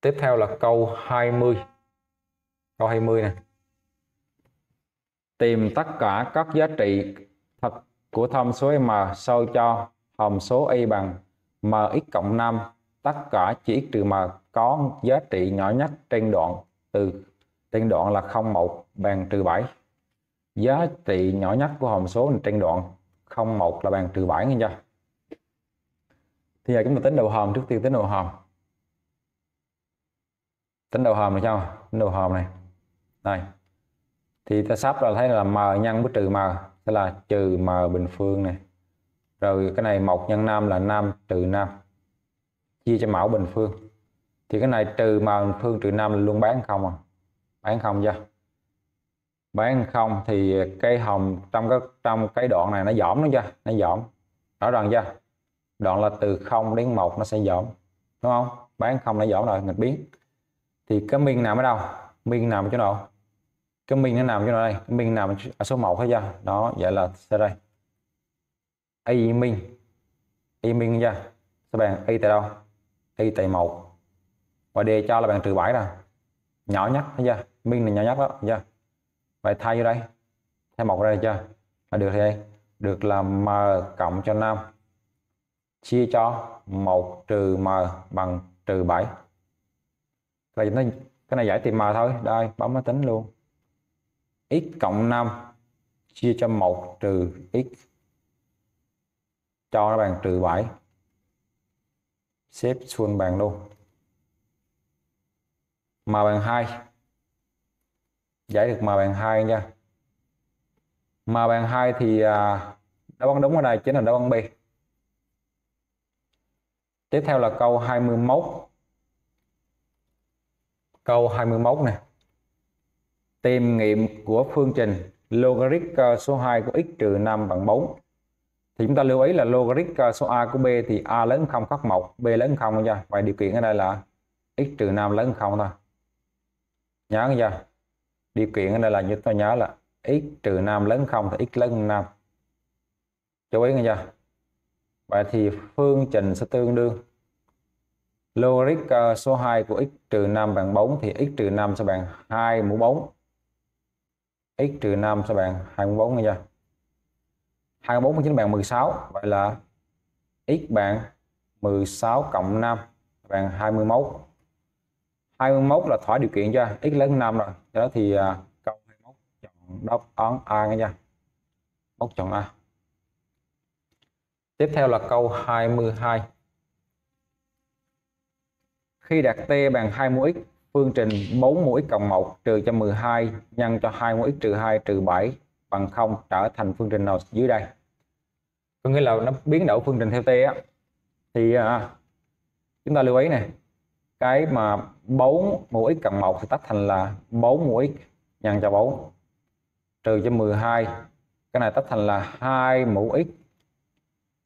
tiếp theo là câu 20 câu 20 này tìm tất cả các giá trị thật của tham số m sao cho hàm số y bằng mx cộng 5 tất cả chỉ trừ m có giá trị nhỏ nhất trên đoạn từ trên đoạn là 01 bằng trừ 7 giá trị nhỏ nhất của hàm số trên đoạn 01 là bằng trừ 7 nha chưa thì giờ chúng ta tính đầu hàm trước tiên tính đầu hàm tính đầu hòm này cho tính đầu hòm này đây thì ta sắp là thấy là m nhân với trừ m tức là trừ m bình phương này rồi cái này 1 nhân 5 là 5 trừ 5 chia cho mẫu bình phương thì cái này trừ m bình phương trừ 5 là luôn bán không à bán không chưa bán không thì cây hồng trong cái trong cái đoạn này nó giảm nó chưa nó giảm rõ ràng chưa đoạn là từ 0 đến 1 nó sẽ giảm đúng không bán không nó giảm rồi nghịch biến thì cái min nằm ở đâu min nằm chỗ nào cái min nó nằm chỗ nào đây min nằm ở số 1 hay chưa đó vậy là sẽ đây a min a min ra các bạn y tại đâu y tại 1 và đề cho là bạn trừ 7 rồi nhỏ nhất thấy chưa min là nhỏ nhất đó chưa vậy thay vô đây thay một ra chưa là được thì đây được là m cộng cho 5 chia cho 1 trừ m bằng trừ 7 là nó cái này giải tìm mà thôi đây bấm máy tính luôn x cộng 5 chia cho 1 trừ x cho nó bằng trừ 7 xếp xuống bằng luôn m bằng 2 giải được m bằng 2 nha m bằng 2 thì à, đáp án đúng ở đây chính là đáp án B tiếp theo là câu 21 câu 21 này tìm nghiệm của phương trình logarit ờ, số 2 của x trừ 5 bằng 4 thì chúng ta lưu ý là logarit ờ, số a của b thì a lớn 0 khắc 1 b lớn 0 nha chưa và điều kiện ở đây là x trừ 5 lớn 0 thôi nhớ nha, điều kiện ở đây là chúng ta nhớ là x trừ 5 lớn 0 thì x lớn 5 chú ý nha, vậy thì phương trình sẽ tương đương Logic ờ, số 2 của x trừ 5 bằng 4 thì x trừ 5 sẽ bằng 2 mũ 4. x trừ 5 sẽ bằng 2 mũ 4 nghe chưa? mũ 4 chính bằng 16. Vậy là x bằng 16 cộng 5 bằng 21. 21 là thỏa điều kiện cho x lớn 5 rồi. Đó thì uh, câu 21 chọn đáp án A nghe chưa? Mốc chọn A. Tiếp theo là câu 22. Khi đặt t bằng 2 mũ x, phương trình 4 mũ x cộng 1 trừ cho 12 nhân cho 2 mũ x trừ 2 trừ 7 bằng 0 trở thành phương trình nào dưới đây. Có nghĩa là nó biến đổi phương trình theo t á. Thì à, chúng ta lưu ý này, cái mà 4 mũ x cộng 1 thì tách thành là 4 mũ x nhân cho 4 trừ cho 12 cái này tách thành là 2 mũ x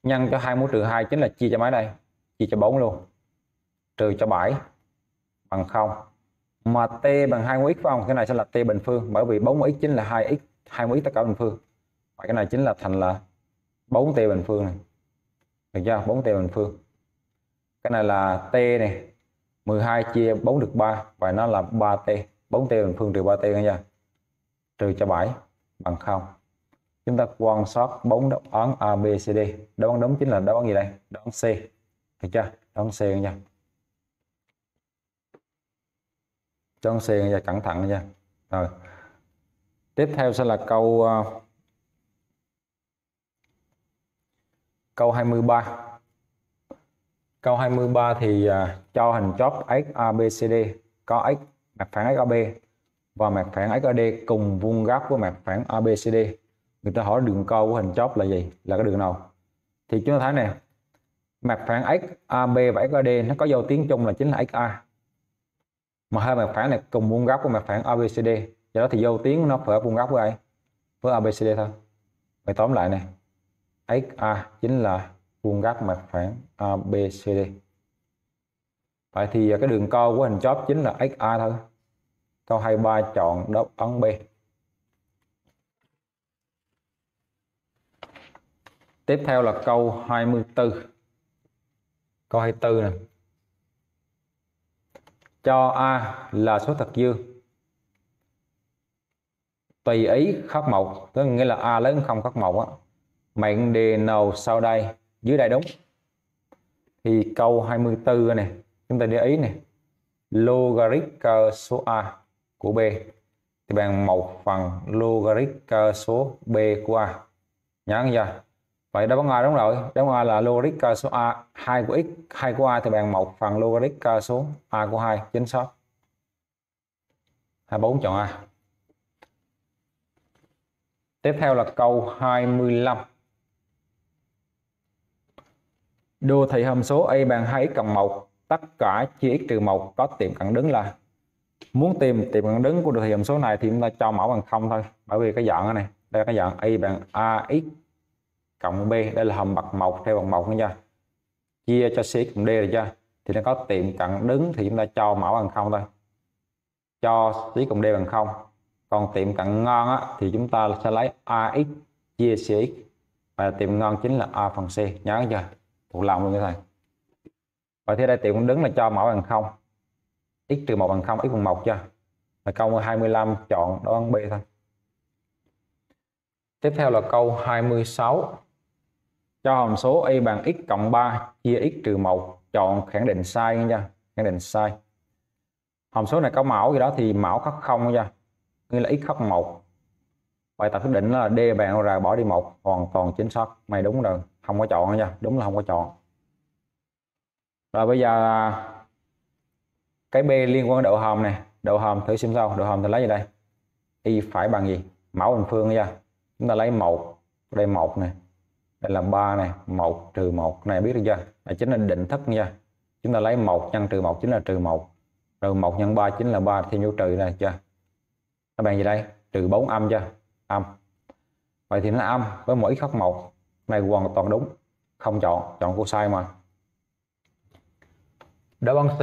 nhân cho 2 mũ trừ 2 chính là chia cho mấy đây chia cho 4 luôn trừ cho 7 bằng 0 mà t bằng 2 x không cái này sẽ là t bình phương bởi vì 4 x chính là 2 x 20 x tất cả bình phương và cái này chính là thành là 4 t bình phương này được chưa 4 t bình phương cái này là t này 12 chia 4 được 3 và nó là 3t 4t bình phương trừ 3t nha trừ cho 7 bằng 0 chúng ta quan sát bốn đáp án A, B, C, D. Đáp án đúng chính là đáp án gì đây? Đáp án C. Được chưa? Đáp án C nha. cho con và cẩn thận nha rồi tiếp theo sẽ là câu uh, câu 23 câu 23 thì uh, cho hình chóp XABCD có X mặt phẳng XAB và mặt phẳng XAD cùng vuông góc với mặt phẳng ABCD người ta hỏi đường câu của hình chóp là gì là cái đường nào thì chúng ta thấy nè mặt phẳng XAB và XAD nó có dấu tiếng chung là chính là XA mà hai mặt phẳng này cùng vuông góc của mặt phẳng ABCD do đó thì vô tuyến nó phải vuông góc với ai với ABCD thôi mày tóm lại này XA chính là vuông góc mặt phẳng ABCD vậy thì à, cái đường co của hình chóp chính là XA thôi câu 23 chọn đáp án B tiếp theo là câu 24 câu 24 này cho A là số thật dương tùy ý khắc một có nghĩa là A lớn không khắc một á mệnh đề nào sau đây dưới đây đúng thì câu 24 này chúng ta để ý này logarit số A của B thì bằng một phần logarit số B của A nhớ chưa vậy đáp án a đúng rồi đáp án a là logic số a 2 của x 2 của a thì bằng một phần logic số a của 2 chính xác 24 chọn a tiếp theo là câu 25 đưa thị hàm số y bằng 2x cộng 1 tất cả chia x trừ 1 có tiệm cận đứng là muốn tìm tiệm cận đứng của đồ thị hàm số này thì chúng ta cho mẫu bằng không thôi bởi vì cái dạng này đây là cái dạng y bằng ax cộng b đây là hầm bậc một theo bậc một nữa nha chia cho c cộng d rồi chưa thì nó có tiệm cận đứng thì chúng ta cho mẫu bằng không thôi cho c cộng d bằng không còn tiệm cận ngon á, thì chúng ta sẽ lấy ax chia cx và tiệm ngon chính là a phần c nhớ chưa thuộc lòng luôn các thầy và thế đây tiệm cận đứng là cho mẫu bằng không x trừ một bằng không x bằng một chưa là câu 25 chọn đáp án B thôi tiếp theo là câu 26 cho hàm số y bằng x cộng 3 chia x trừ 1 chọn khẳng định sai nha khẳng định sai hàm số này có mẫu gì đó thì mẫu khắc không nha nghĩa là x khắc 1 bài tập xác định là d bạn ra bỏ đi một hoàn toàn chính xác mày đúng rồi không có chọn nha đúng là không có chọn rồi bây giờ cái b liên quan đến độ hòm này độ hòm thử xem sao độ hòm thì lấy gì đây y phải bằng gì mẫu bình phương nha chúng ta lấy một đây một này đây là 3 này 1 trừ 1 này biết được chưa là chính là định thức nha chúng ta lấy 1 nhân trừ 1 chính là trừ 1 rồi 1 nhân 3 chính là 3 thêm vô trừ này chưa các bạn gì đây trừ 4 âm chưa âm vậy thì nó âm với mỗi khắc 1 này hoàn toàn đúng không chọn chọn cô sai mà đáp án C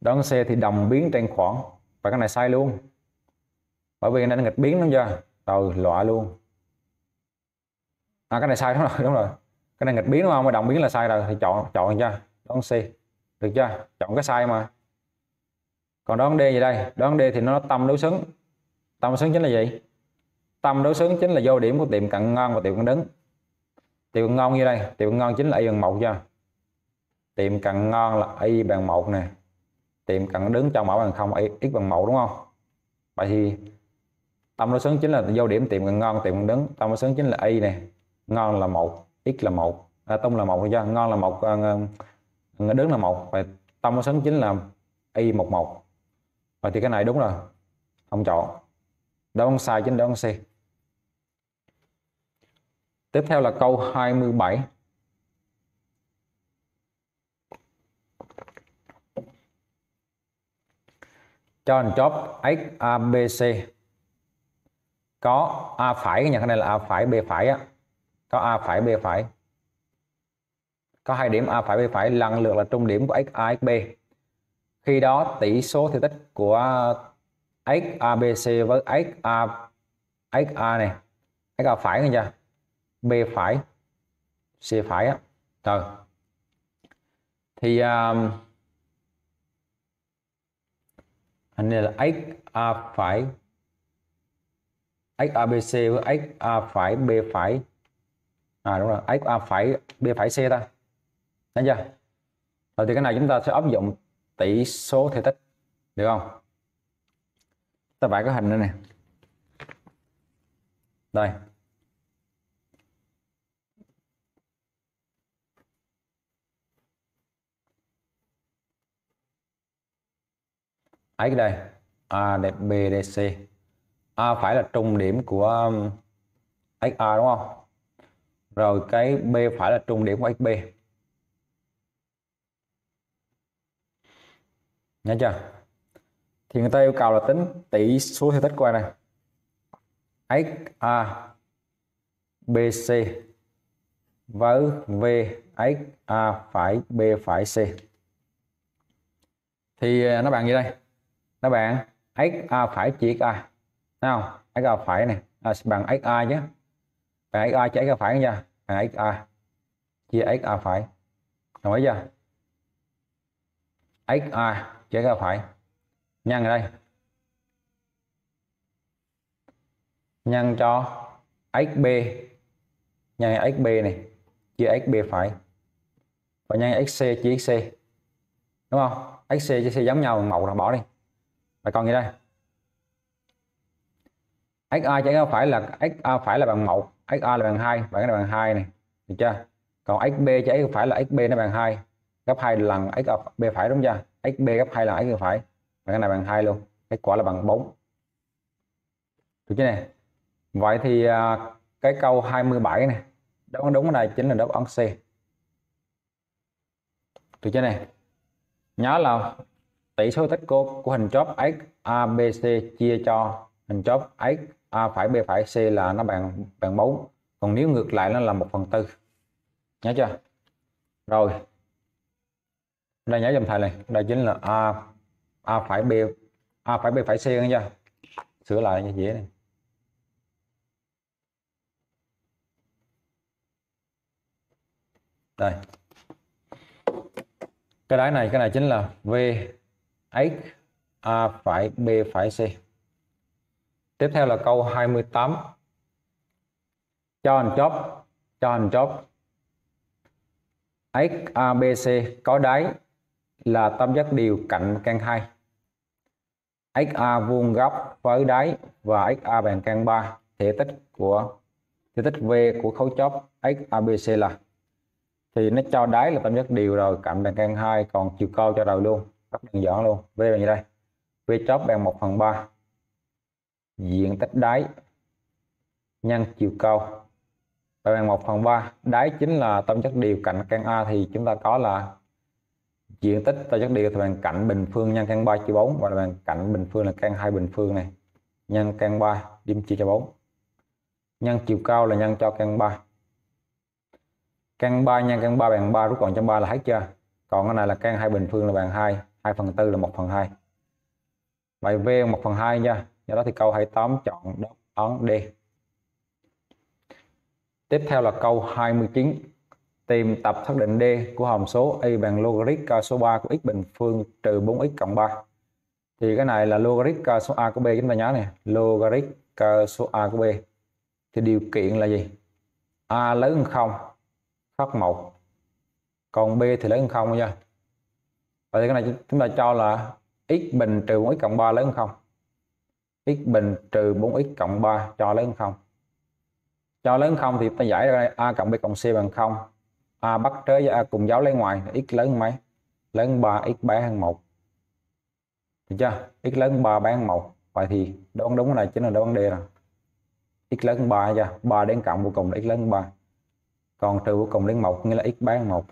đáp án C thì đồng biến trên khoảng và cái này sai luôn bởi vì nó nghịch biến nó chưa rồi loại luôn à, cái này sai đúng rồi đúng rồi cái này nghịch biến đúng không mà động biến là sai rồi thì chọn chọn cho đón C được chưa chọn cái sai mà còn đón D gì đây đón D thì nó tâm đối xứng tâm đối xứng chính là gì tâm đối xứng chính là vô điểm của tiệm cận ngon và tiệm cận đứng tiệm cận ngon như đây tiệm cận ngon chính là y bằng một chưa tiệm cận ngon là y bằng một nè tiệm cận đứng trong mẫu bằng không y x bằng một đúng không vậy thì tâm đối xứng chính là vô điểm tiệm cận ngon tiệm cận đứng tâm đối xứng chính là y này ngon là một x là một à, tung là một cho ngon là một đứng à, là một và tâm số chính là y một một vậy thì cái này đúng rồi không chọn đáp án sai chính đáp án C tiếp theo là câu 27 cho anh chóp x a có a phải cái nhà cái này là a phải b phải á có a phải b phải có hai điểm a phải b phải lần lượt là trung điểm của x a x b khi đó tỷ số thể tích của X A B C với X A X A này X A phải nghe chưa b phải c phải á rồi thì um, hình như là A phải X A B C với X A phải b phải à đúng rồi ấy à, phải b phải c ta thấy chưa rồi thì cái này chúng ta sẽ áp dụng tỷ số thể tích được không ta vẽ cái hình nữa nè đây ấy đây a đẹp b d c a phải là trung điểm của xr đúng không rồi cái B phải là trung điểm của XB nhớ chưa thì người ta yêu cầu là tính tỷ số thể tích của này x a b c với V x a phải B phải C thì à, nó bằng gì đây nó bằng a phải chia XA nào? x a phải này à, bằng x XA nhé x a chia xa phải nha x a chia x a phải đồng ý chưa a chia xa phải nhân ở đây nhân cho xb nhân xb này chia xb phải và nhân xc chia xc đúng không xc chia c giống nhau mẫu là bỏ đi và còn gì đây XA chẳng có phải là XA phải là bằng 1 XA là bằng 2 bạn cái này bằng 2 này được chưa còn XB chẳng có phải là XB nó bằng 2 gấp 2 lần XB phải đúng chưa XB gấp 2 lần XB phải bạn cái này bằng 2 luôn kết quả là bằng 4 được chưa này vậy thì à, cái câu 27 này đáp án đúng này chính là đáp án C được chưa này nhớ là tỷ số tích của, của hình chóp xabc chia cho hình chóp x A phải B phải C là nó bằng bằng 4 còn nếu ngược lại nó là 1 phần tư nhớ chưa rồi đây nhớ dùm thầy này đây chính là A A phải B A phải B phải C nghe chưa sửa lại như vậy này đây cái đáy này cái này chính là V x A phải B phải C tiếp theo là câu 28 cho anh chóp cho anh chóp XABC có đáy là tam giác đều cạnh căn 2 XA vuông góc với đáy và XA bằng căn 3 thể tích của thể tích V của khối chóp XABC là thì nó cho đáy là tam giác đều rồi cạnh bằng căn 2 còn chiều cao cho đầu luôn rất đơn giản luôn V là như đây V chóp bằng 1 phần 3 diện tích đáy nhân chiều cao tại bằng 1 phần 3 đáy chính là tam giác đều cạnh căn A thì chúng ta có là diện tích tam giác đều thì bằng cạnh bình phương nhân căn 3 chia 4 và bằng cạnh bình phương là căn 2 bình phương này nhân căn 3 điểm chia cho 4 nhân chiều cao là nhân cho căn 3 căn 3 nhân căn 3 bằng 3 rút còn cho 3 là hết chưa còn cái này là căn 2 bình phương là bằng 2 2 phần 4 là 1 phần 2 Bài V 1 phần 2 nha do đó thì câu 28 chọn đáp án D tiếp theo là câu 29 tìm tập xác định D của hàm số y bằng logarit k số 3 của x bình phương trừ 4x cộng 3 thì cái này là logarit k số a của b chúng ta nhớ này logarit k số a của b thì điều kiện là gì a lớn hơn không khác một còn b thì lớn hơn không nha vậy thì cái này chúng ta cho là x bình trừ 4x cộng 3 lớn hơn không x bình trừ 4x cộng 3 cho lớn hơn 0 cho lớn hơn 0 thì ta giải ra a cộng b cộng c bằng 0 a bắt trớ với a cùng dấu lấy ngoài x lớn mấy lớn hơn 3 x bé hơn 1 được chưa x lớn hơn 3 bé hơn 1 vậy thì đoán đúng này chính là đoán D rồi x lớn hơn 3 chưa 3 đến cộng vô cùng là x lớn hơn 3 còn trừ vô cùng đến 1 nghĩa là x bé hơn 1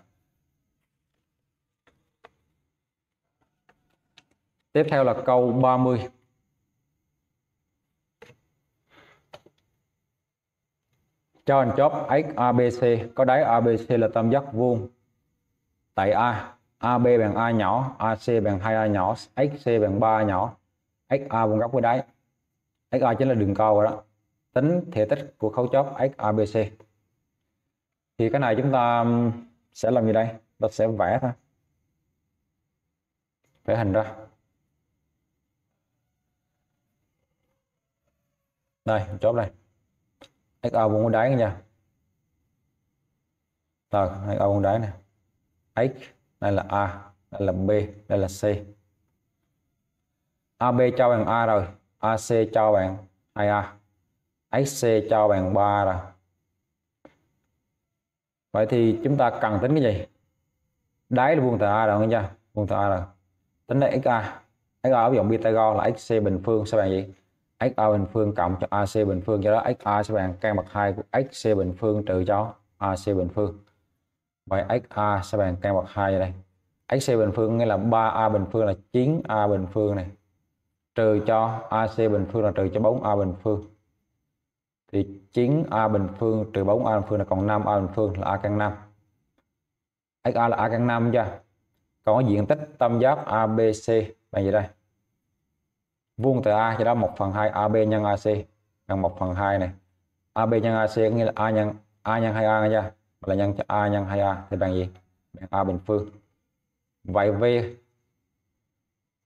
Tiếp theo là câu 30 cho anh chóp xabc có đáy ABC là tam giác vuông tại A AB bằng A nhỏ AC bằng 2A nhỏ XC bằng 3A nhỏ XA vuông góc với đáy XA chính là đường cao rồi đó tính thể tích của khấu chóp XABC thì cái này chúng ta sẽ làm gì đây ta sẽ vẽ thôi vẽ hình ra đây chóp này xo bốn đáy nha rồi xo bốn đáy này x đây là a đây là b đây là c ab cho bằng a rồi ac cho bằng 2a xc cho bằng 3 rồi vậy thì chúng ta cần tính cái gì đáy là vuông từ a rồi nha vuông từ a rồi tính là xa xa ở dụng Pythagore là xc bình phương sẽ bằng gì x a bình phương cộng cho AC bình phương cho đó x a sẽ bằng căn bậc 2 của XC bình phương trừ cho AC bình phương vậy x a sẽ bằng căn bậc 2 đây XC bình phương nghĩa là 3A bình phương là 9A bình phương này trừ cho AC bình phương là trừ cho 4A bình phương thì 9A bình phương trừ 4A bình phương là còn 5A bình phương là A căn 5 a là A căn 5 chưa còn diện tích tam giác ABC bằng gì đây vuông từ A cho đó 1 phần 2 AB nhân AC bằng 1 phần 2 này AB nhân AC có nghĩa là A nhân A nhân 2A nha là nhân cho A nhân 2A thì bằng gì bằng A bình phương vậy V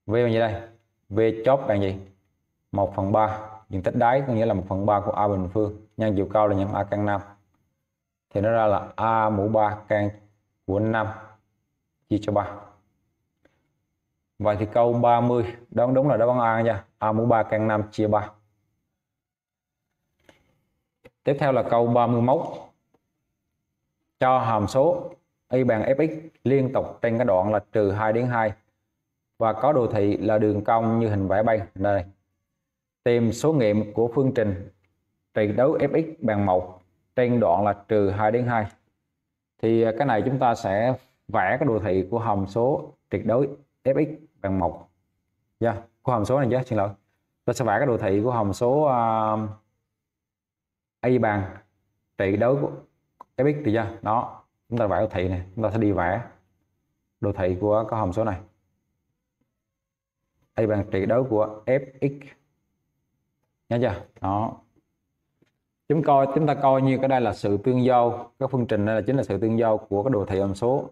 V bằng gì đây V chóp bằng gì 1 phần 3 diện tích đáy có nghĩa là 1 phần 3 của A bình phương nhân chiều cao là nhân A căn 5 thì nó ra là A mũ 3 căn của 5 chia cho 3 Vậy thì câu 30 đoán đúng là đáp án A nha. A mũ 3 căn 5 chia 3. Tiếp theo là câu 31. Cho hàm số y bằng fx liên tục trên cái đoạn là trừ 2 đến 2 và có đồ thị là đường cong như hình vẽ bay này. Tìm số nghiệm của phương trình trị đấu fx bằng 1 trên đoạn là trừ 2 đến 2. Thì cái này chúng ta sẽ vẽ cái đồ thị của hàm số tuyệt đối fx bằng một yeah, dạ, của hàm số này chứ xin lỗi ta sẽ vẽ cái đồ thị của hàm số uh, y bằng trị đối của fx thì ra đó chúng ta vẽ đồ thị này chúng ta sẽ đi vẽ đồ thị của cái hàm số này y bằng trị đối của fx nhớ chưa đó chúng coi chúng ta coi như cái đây là sự tương giao các phương trình đây là chính là sự tương giao của cái đồ thị hàm số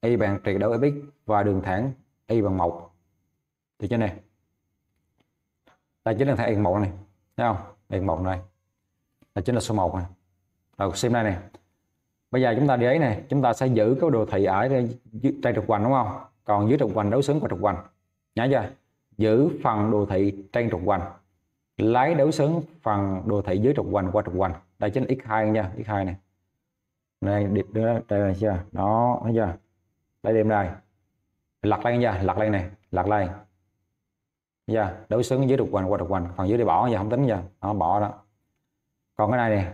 y bằng trị đối fx và đường thẳng y bằng một thì trên này đây chính là thằng y bằng một này thấy không y bằng một này là chính là số 1 này rồi xem đây này bây giờ chúng ta để ý này chúng ta sẽ giữ cái đồ thị ở trên trục hoành đúng không còn dưới trục hoành đấu xứng qua trục hoành nhớ chưa giữ phần đồ thị trên trục hoành lấy đấu xứng phần đồ thị dưới trục hoành qua trục hoành đây chính x2 nha x2 này này điệp đưa đây là chưa nó thấy chưa đây điểm này lật lên nha lật lên này lật lên nha đối xứng dưới đục hoành qua đục hoành phần dưới đây bỏ nha không tính nha nó bỏ đó còn cái này này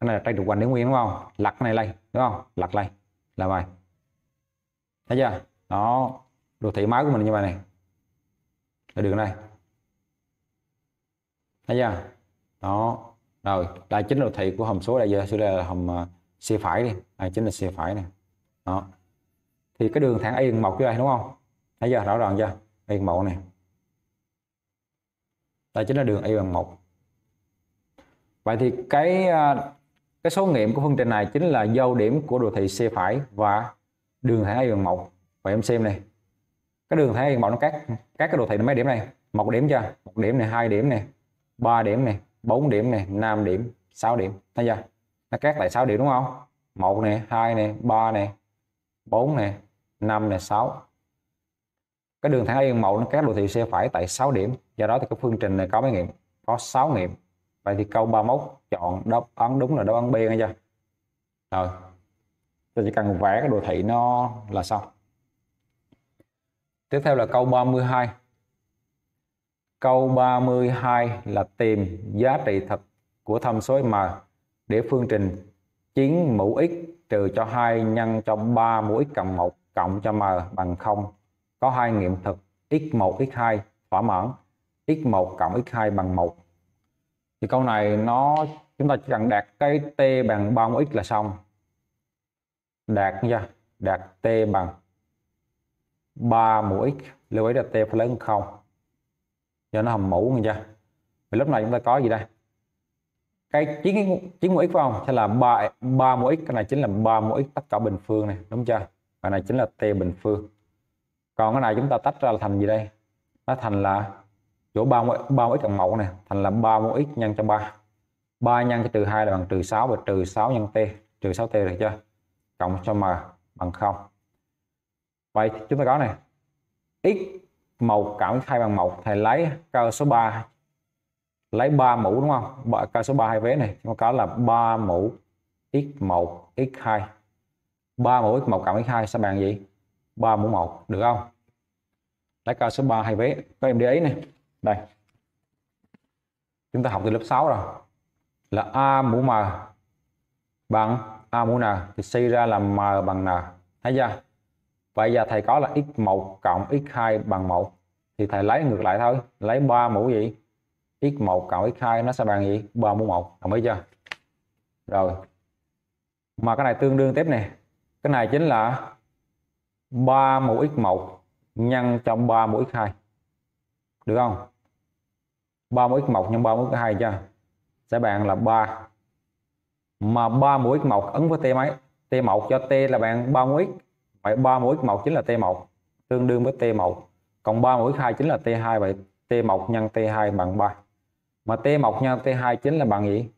cái này là trái đục hoành để nguyên đúng không lật cái này lên đúng không lật lên là bài. thấy chưa đó đồ thị máu của mình như vậy này là đường này thấy chưa đó rồi đây chính là đồ thị của hầm số đây giờ sẽ là hầm à, xe phải đi đây chính là xe phải này đó thì cái đường thẳng y bằng một dưới đây đúng không thấy giờ rõ ràng chưa y bằng một này đây chính là đường y bằng một vậy thì cái à, cái số nghiệm của phương trình này chính là giao điểm của đồ thị c phải và đường thẳng y bằng một vậy em xem này cái đường thẳng y bằng một nó cắt các cái đồ thị là mấy điểm này một điểm chưa một điểm này hai điểm này ba điểm này bốn điểm này năm điểm sáu điểm thấy chưa nó cắt lại sáu điểm đúng không một này hai này ba này bốn này 5 này 6 cái đường thẳng yên mẫu nó các đồ thị xe phải tại 6 điểm do đó thì cái phương trình này có mấy nghiệm có 6 nghiệm vậy thì câu 31 chọn đáp án đúng là đáp án B nghe chưa rồi tôi chỉ cần vẽ cái đồ thị nó là xong tiếp theo là câu 32 câu 32 là tìm giá trị thật của tham số m để phương trình 9 mũ x trừ cho 2 nhân cho 3 mũ x cộng 1 cộng cho m bằng 0 có hai nghiệm thực x1 x2 thỏa mãn x1 cộng x2 bằng 1 thì câu này nó chúng ta chỉ cần đạt cái t bằng 3 x là xong đạt nha đạt t bằng 3 mũ x lưu ý là t phải lớn hơn 0 do nó hầm mũ nha vì lúc này chúng ta có gì đây cái chín chín mũ x phải không sẽ là 3 3 mũ x cái này chính là 3 mũ x tất cả bình phương này đúng chưa và này chính là t bình phương còn cái này chúng ta tách ra là thành gì đây nó thành là chỗ ba bao x cộng mẫu này thành là ba mũ x nhân cho ba ba nhân cái trừ hai là bằng trừ sáu và trừ sáu nhân t trừ sáu t được chưa cộng cho m bằng không vậy chúng ta có này x màu cảm hai bằng một thầy lấy cao số 3 lấy 3 mũ đúng không cao số 3 hai vé này chúng ta có là 3 mũ x1 x2 3 mũ x1 cộng x2 sẽ bằng gì 3 mũ 1 được không lấy ca số 3 hay vế các em để ý này đây chúng ta học từ lớp 6 rồi là a mũ m bằng a mũ n thì suy ra là m bằng n thấy chưa vậy giờ thầy có là x1 cộng x2 bằng 1 thì thầy lấy ngược lại thôi lấy 3 mũ gì x1 cộng x2 nó sẽ bằng gì 3 mũ 1 đồng ý chưa rồi mà cái này tương đương tiếp này cái này chính là 3 mũ x1 nhân cho 3 mũ x2 được không 3 mũ x1 nhân 3 mũ x2 cho sẽ bạn là 3 mà 3 mũ x1 ấn với t mấy t1 cho t là bạn 3 mũ x vậy 3 mũ x1 chính là t1 tương đương với t1 còn 3 mũ x2 chính là t2 vậy t1 nhân t2 bằng 3 mà t1 nhân t2 chính là bằng gì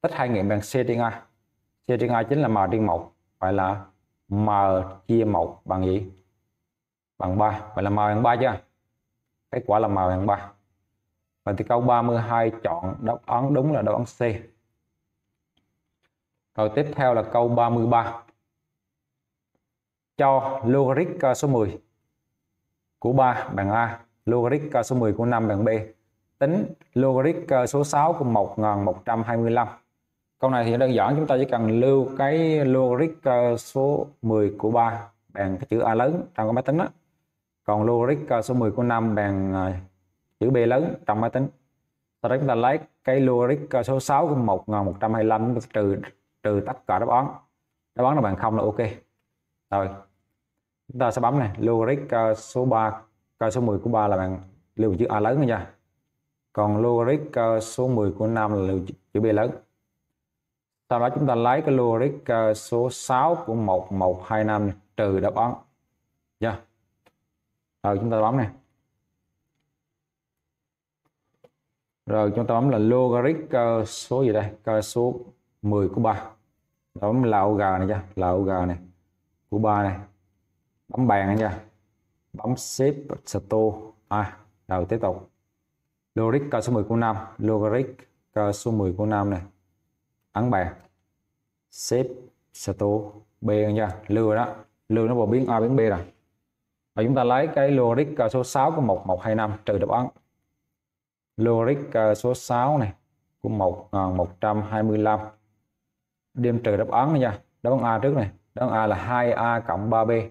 tích hai nghiệm bằng c trên a c trên a chính là m trên 1 phải là m chia 1 bằng gì bằng 3 vậy là m bằng 3 chưa kết quả là m bằng 3 và thì câu 32 chọn đáp án đúng là đáp án C rồi tiếp theo là câu 33 cho logarit số 10 của 3 bằng A logarit số 10 của 5 bằng B tính logarit số 6 của 1125 Câu này thì đơn giản chúng ta chỉ cần lưu cái logic ờ, số 10 của 3 bằng cái chữ A lớn trong cái máy tính đó. Còn logic ờ, số 10 của 5 bằng ờ, chữ B lớn trong máy tính. Sau đó chúng ta lấy cái logic số 6 của 1 125 trừ trừ tất cả đáp án. Đáp án là bằng không là ok. Rồi. Chúng ta sẽ bấm này, logic số 3 số 10 của 3 là bằng lưu chữ A lớn nha. Còn logic số 10 của 5 là lưu chữ B lớn sau đó chúng ta lấy cái logic số 6 của 1125 này, trừ đáp án nha dạ. yeah. rồi chúng ta bấm này rồi chúng ta bấm là logarit số gì đây Cái số 10 của 3 bấm là OG này nha là OG này của 3 này bấm bàn nha bấm xếp store à, đầu tiếp tục logarit số 10 của 5 logarit số 10 của 5 này ấn bè xếp sato b nha lừa đó lừa nó vào biến a biến b rồi và chúng ta lấy cái logic à, số 6 của 1125 trừ đáp án logic à, số 6 này của 1125 à, đem trừ đáp án nha đáp án A trước này đáp án A là 2A cộng 3B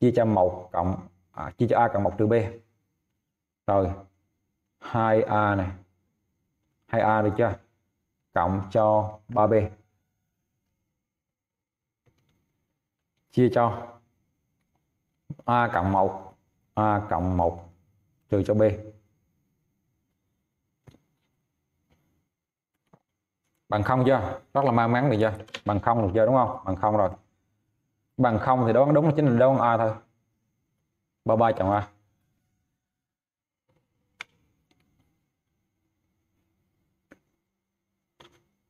chia cho 1 cộng à, chia cho A cộng 1 trừ B rồi 2A này 2A được chưa cộng cho 3B chia cho A cộng 1 A cộng 1 trừ cho B bằng không chưa rất là may mắn được chưa bằng không được chưa đúng không bằng không rồi bằng không thì đó đúng, đúng chính là đoán A thôi 33 chọn A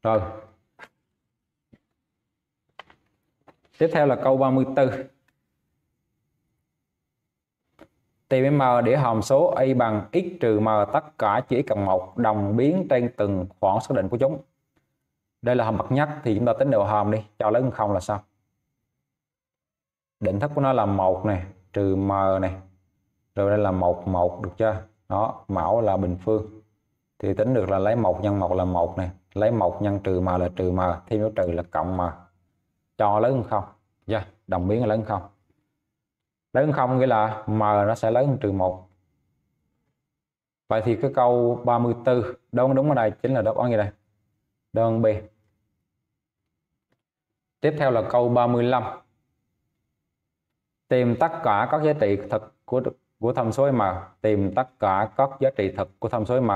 rồi tiếp theo là câu 34 tìm m để hàm số a bằng x trừ m tất cả chỉ cần một đồng biến trên từng khoảng xác định của chúng đây là hàm bậc nhất thì chúng ta tính đều hàm đi cho lớn không là sao định thức của nó là một này trừ m này rồi đây là một một được chưa đó mẫu là bình phương thì tính được là lấy một nhân một là một này lấy một nhân trừ m là trừ m thêm dấu trừ là cộng m cho lớn hơn không yeah, dạ, đồng biến lớn hơn không lớn hơn không nghĩa là m nó sẽ lớn hơn trừ một vậy thì cái câu 34 đúng đúng ở đây chính là đáp án gì đây đơn B tiếp theo là câu 35 tìm tất cả các giá trị thực của của tham số m tìm tất cả các giá trị thực của tham số m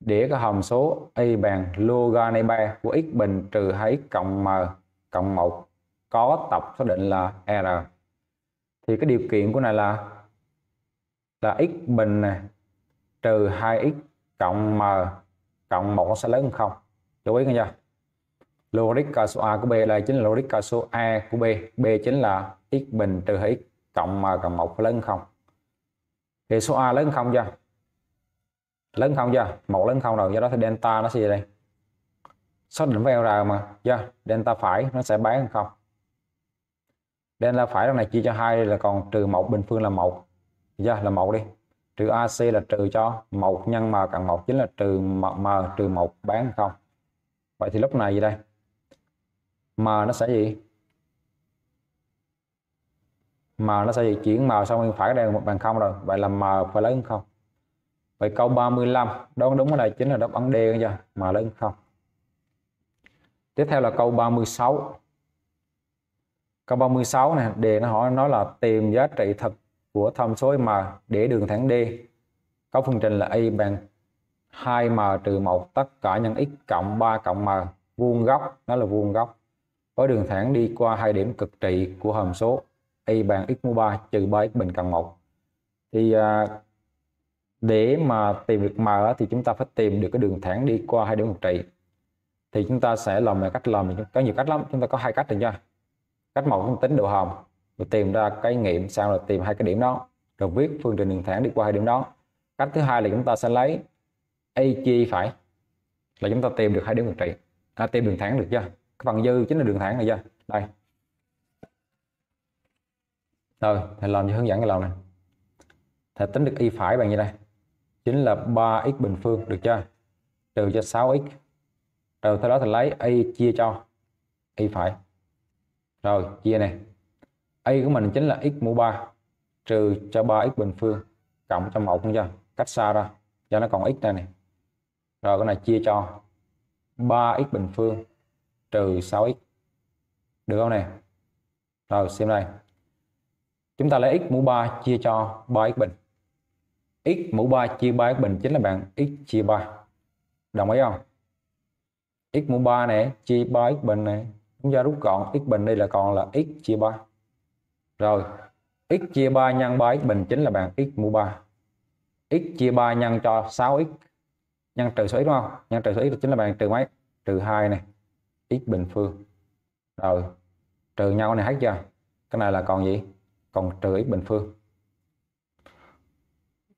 đĩa có hàm số y bằng logan y của x bình trừ 2x cộng m cộng 1 có tập xác định là r thì cái điều kiện của này là là x bình này trừ 2x cộng m cộng 1 nó sẽ lớn hơn không chú ý nghe chưa logic cơ số a của b là chính là logic cơ số a của b b chính là x bình trừ 2x cộng m cộng 1 lớn hơn không thì số a lớn hơn không chưa lớn không chưa một lớn không rồi do đó thì delta nó sẽ gì đây xác định với ra mà chưa delta phải nó sẽ bán không delta phải trong này chia cho hai là còn trừ một bình phương là một chưa là một đi trừ ac là trừ cho một nhân m cộng một chính là trừ m, m trừ một bán không vậy thì lúc này gì đây m nó sẽ gì m nó sẽ gì chuyển m sang bên phải đây một bằng không rồi vậy là m phải lớn không Vậy câu 35 đoán đúng ở đây chính là đáp án D chưa? Mà lớn không. Tiếp theo là câu 36. Câu 36 này đề nó hỏi nó là tìm giá trị thực của tham số m để đường thẳng D có phương trình là y bằng 2m trừ 1 tất cả nhân x cộng 3 cộng m vuông góc nó là vuông góc với đường thẳng đi qua hai điểm cực trị của hàm số y bằng x mũ 3 trừ 3 x bình cộng 1 thì à, để mà tìm được M thì chúng ta phải tìm được cái đường thẳng đi qua hai điểm một trị thì chúng ta sẽ làm một cách làm có nhiều cách lắm chúng ta có hai cách được chưa cách một chúng tính độ hồng rồi tìm ra cái nghiệm sau là tìm hai cái điểm đó rồi viết phương trình đường thẳng đi qua hai điểm đó cách thứ hai là chúng ta sẽ lấy y chi phải là chúng ta tìm được hai điểm cực trị à, tìm đường thẳng được chưa cái phần dư chính là đường thẳng này chưa đây rồi thầy làm cho hướng dẫn cái làm này thầy tính được y phải bằng như đây chính là 3x bình phương được chưa trừ cho 6x rồi sau đó thì lấy a chia cho a phải rồi chia này a của mình chính là x mũ 3 trừ cho 3x bình phương cộng cho một không chưa cách xa ra cho nó còn x đây này rồi cái này chia cho 3x bình phương trừ 6x được không nè rồi xem đây chúng ta lấy x mũ 3 chia cho 3x bình x mũ 3 chia 3 x bình chính là bằng x chia 3 đồng ý không x mũ 3 này chia 3 x bình này chúng ta rút gọn x bình đây là còn là x chia 3 rồi x chia 3 nhân 3 x bình chính là bằng x mũ 3 x chia 3 nhân cho 6x nhân trừ số x đúng không nhân trừ số x chính là bằng trừ mấy trừ 2 này x bình phương rồi trừ nhau này hết chưa cái này là còn gì còn trừ x bình phương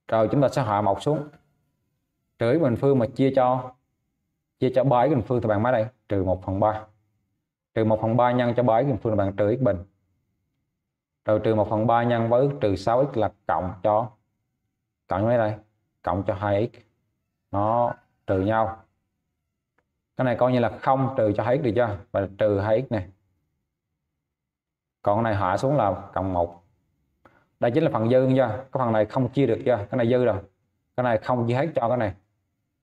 rồi chúng ta sẽ hạ một xuống trừ bình phương mà chia cho chia cho 7 bình phương thì bằng mấy đây trừ một phần ba, trừ một phần ba nhân cho 7 bình phương là bằng trừ x bình rồi trừ một phần ba nhân với trừ sáu x là cộng cho cộng mấy đây cộng cho hai x nó trừ nhau cái này coi như là không trừ cho hết được chưa và trừ hai x này còn cái này hạ xuống là cộng một đây chính là phần dư nha cái phần này không chia được chưa cái này dư rồi cái này không chia hết cho cái này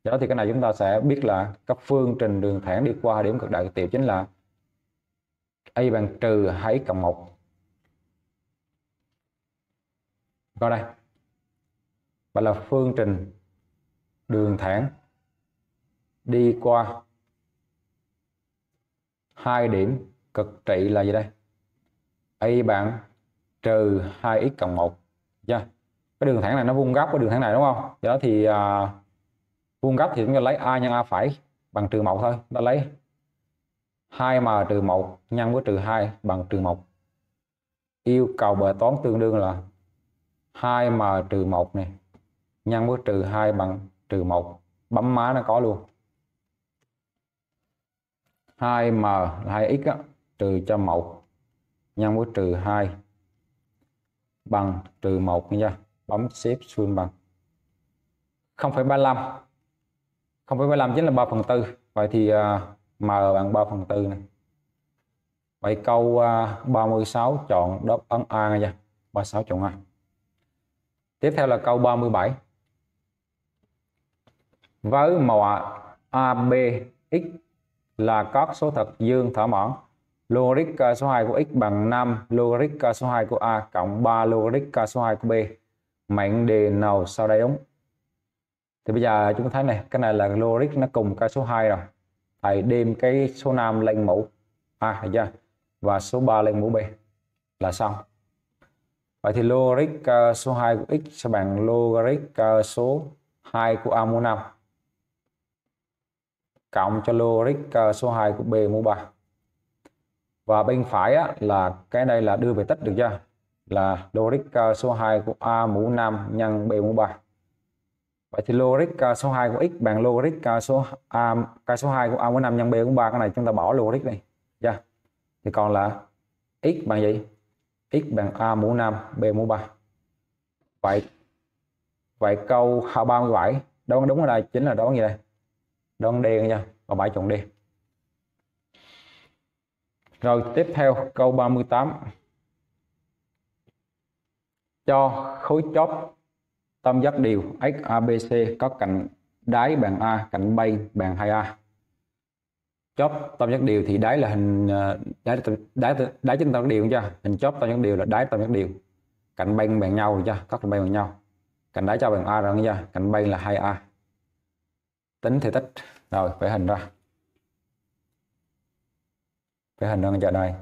đó thì cái này chúng ta sẽ biết là các phương trình đường thẳng đi qua điểm cực đại tiểu chính là y bằng trừ 2 cộng 1 coi đây và là phương trình đường thẳng đi qua hai điểm cực trị là gì đây y bằng trừ 2x cộng 1 yeah. cái đường thẳng này nó vuông góc với đường thẳng này đúng không vậy đó thì à, vuông góc thì chúng ta lấy a nhân a phải bằng trừ 1 thôi ta lấy 2m trừ 1 nhân với trừ 2 bằng trừ 1 yêu cầu bài toán tương đương là 2m trừ 1 này nhân với trừ 2 bằng trừ 1 bấm má nó có luôn 2m là 2x á, trừ cho 1 nhân với trừ 2 bằng trừ 1 nha bấm xếp full bằng 0,35 0,35 chính là 3 phần 4 vậy thì à, m bằng 3 phần 4 này vậy câu à, uh, 36 chọn đáp án A nha 36 chọn A tiếp theo là câu 37 với màu AB x là các số thật dương thỏa mãn Logic số 2 của x bằng 5, logic số 2 của a cộng 3 logic số 2 của b. mạnh đề nào sau đây đúng? Thì bây giờ chúng ta thấy này, cái này là logic nó cùng k số 2 rồi. Thầy đem cái số 5 lên mũ a được chưa? Và số 3 lên mũ b là xong. Vậy thì logic số 2 của x sẽ bằng logic số 2 của a mũ 5 cộng cho logic số 2 của b mũ 3 và bên phải á, là cái này là đưa về tích được chưa là Doric à, số 2 của A mũ 5 nhân B mũ 3 Vậy thì logic à, số 2 của x bằng logic à, số a k số 2 của a mũ 5 nhân b mũ 3 cái này chúng ta bỏ logic đi. Dạ. Thì còn là x bằng gì? x bằng a mũ 5 b mũ 3. Vậy vậy câu 37 đoán đúng ở đây chính là đoán gì đây? Đoán đen nha. Và 7 chọn D. Rồi tiếp theo câu 38. Cho khối chóp tam giác đều XABC có cạnh đáy bằng A, cạnh bay bằng 2A. Chóp tam giác đều thì đáy là hình ờ, đáy đáy đáy chính tam giác điều chưa? Hình chóp tam giác đều là đáy tam giác đều Cạnh bay bằng nhau chưa? Các cạnh bay bằng nhau. Cạnh đáy cho bằng A rồi chưa? Cạnh bay là 2A. Tính thể tích. Rồi, vẽ hình ra cái hình đơn ở đây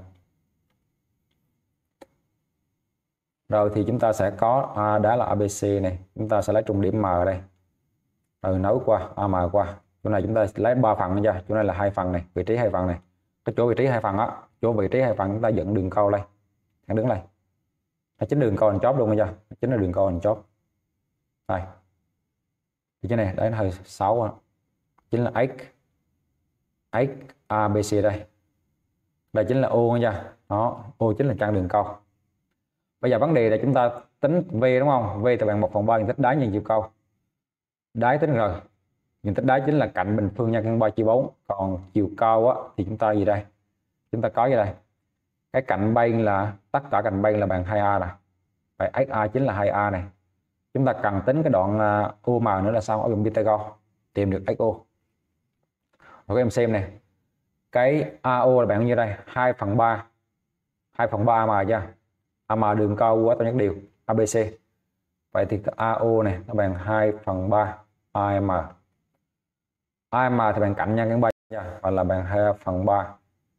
rồi thì chúng ta sẽ có à, đá là ABC này chúng ta sẽ lấy trung điểm M đây rồi ừ, nối qua AM qua chỗ này chúng ta lấy ba phần ra chỗ này là hai phần này vị trí hai phần này cái chỗ vị trí hai phần á chỗ vị trí hai phần chúng ta dựng đường câu đây thẳng đứng này nó chính đường câu hình chóp luôn ra chính là đường câu hình chóp đây thì cái này đấy là hơi xấu chính là x x ABC đây đây chính là ô nha đó ô chính là trang đường câu bây giờ vấn đề là chúng ta tính v đúng không v thì bằng một phần ba diện tích đáy nhân chiều cao. đáy tính rồi diện tích đáy chính là cạnh bình phương nhân căn ba chia bốn còn chiều cao á, thì chúng ta gì đây chúng ta có gì đây cái cạnh bay là tất cả cạnh bay là bằng 2a này vậy x a chính là 2a này chúng ta cần tính cái đoạn UM nữa là sao ở vùng Pythagore tìm được xo rồi các em xem này cái AO là bạn như đây 2 phần 3 2 phần 3 mà chưa mà đường cao quá tao nhắc điều ABC vậy thì AO này nó bằng 2 phần 3 AM AM thì bằng cạnh nhân căn 3 nha và là bằng 2 phần 3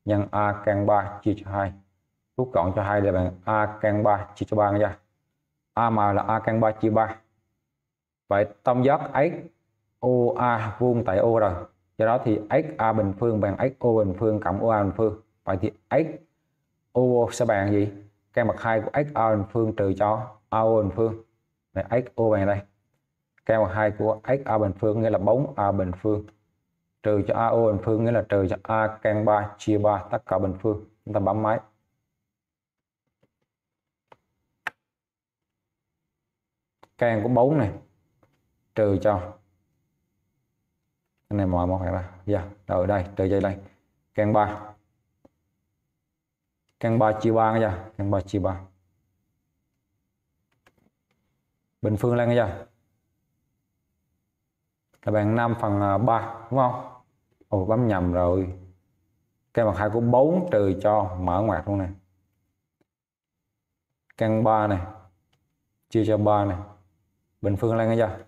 nhân A căn 3 chia cho 2 rút gọn cho 2 là bằng A căn 3 chia cho 3 nha AM là A căn 3 chia 3 vậy tam giác XOA vuông tại O rồi do đó thì x a bình phương bằng x o bình phương cộng o a bình phương vậy thì x o sẽ bằng gì căn bậc hai của x a bình phương trừ cho a o bình phương này o bằng đây căn bậc hai của x a bình phương nghĩa là 4 a bình phương trừ cho a o bình phương nghĩa là trừ cho a căn 3 chia 3 tất cả bình phương chúng ta bấm máy căn của 4 này trừ cho cái này mọi một hạt ra yeah. ở đây từ dây đây căn 3 căn 3 chia 3 nha dạ. căn 3 chia 3 bình phương lên nha là bằng 5 phần 3 à, đúng không Ồ bấm nhầm rồi cái bằng hai của 4 trừ cho mở ngoặc luôn nè căn 3 này chia cho 3 này bình phương lên nha dạ.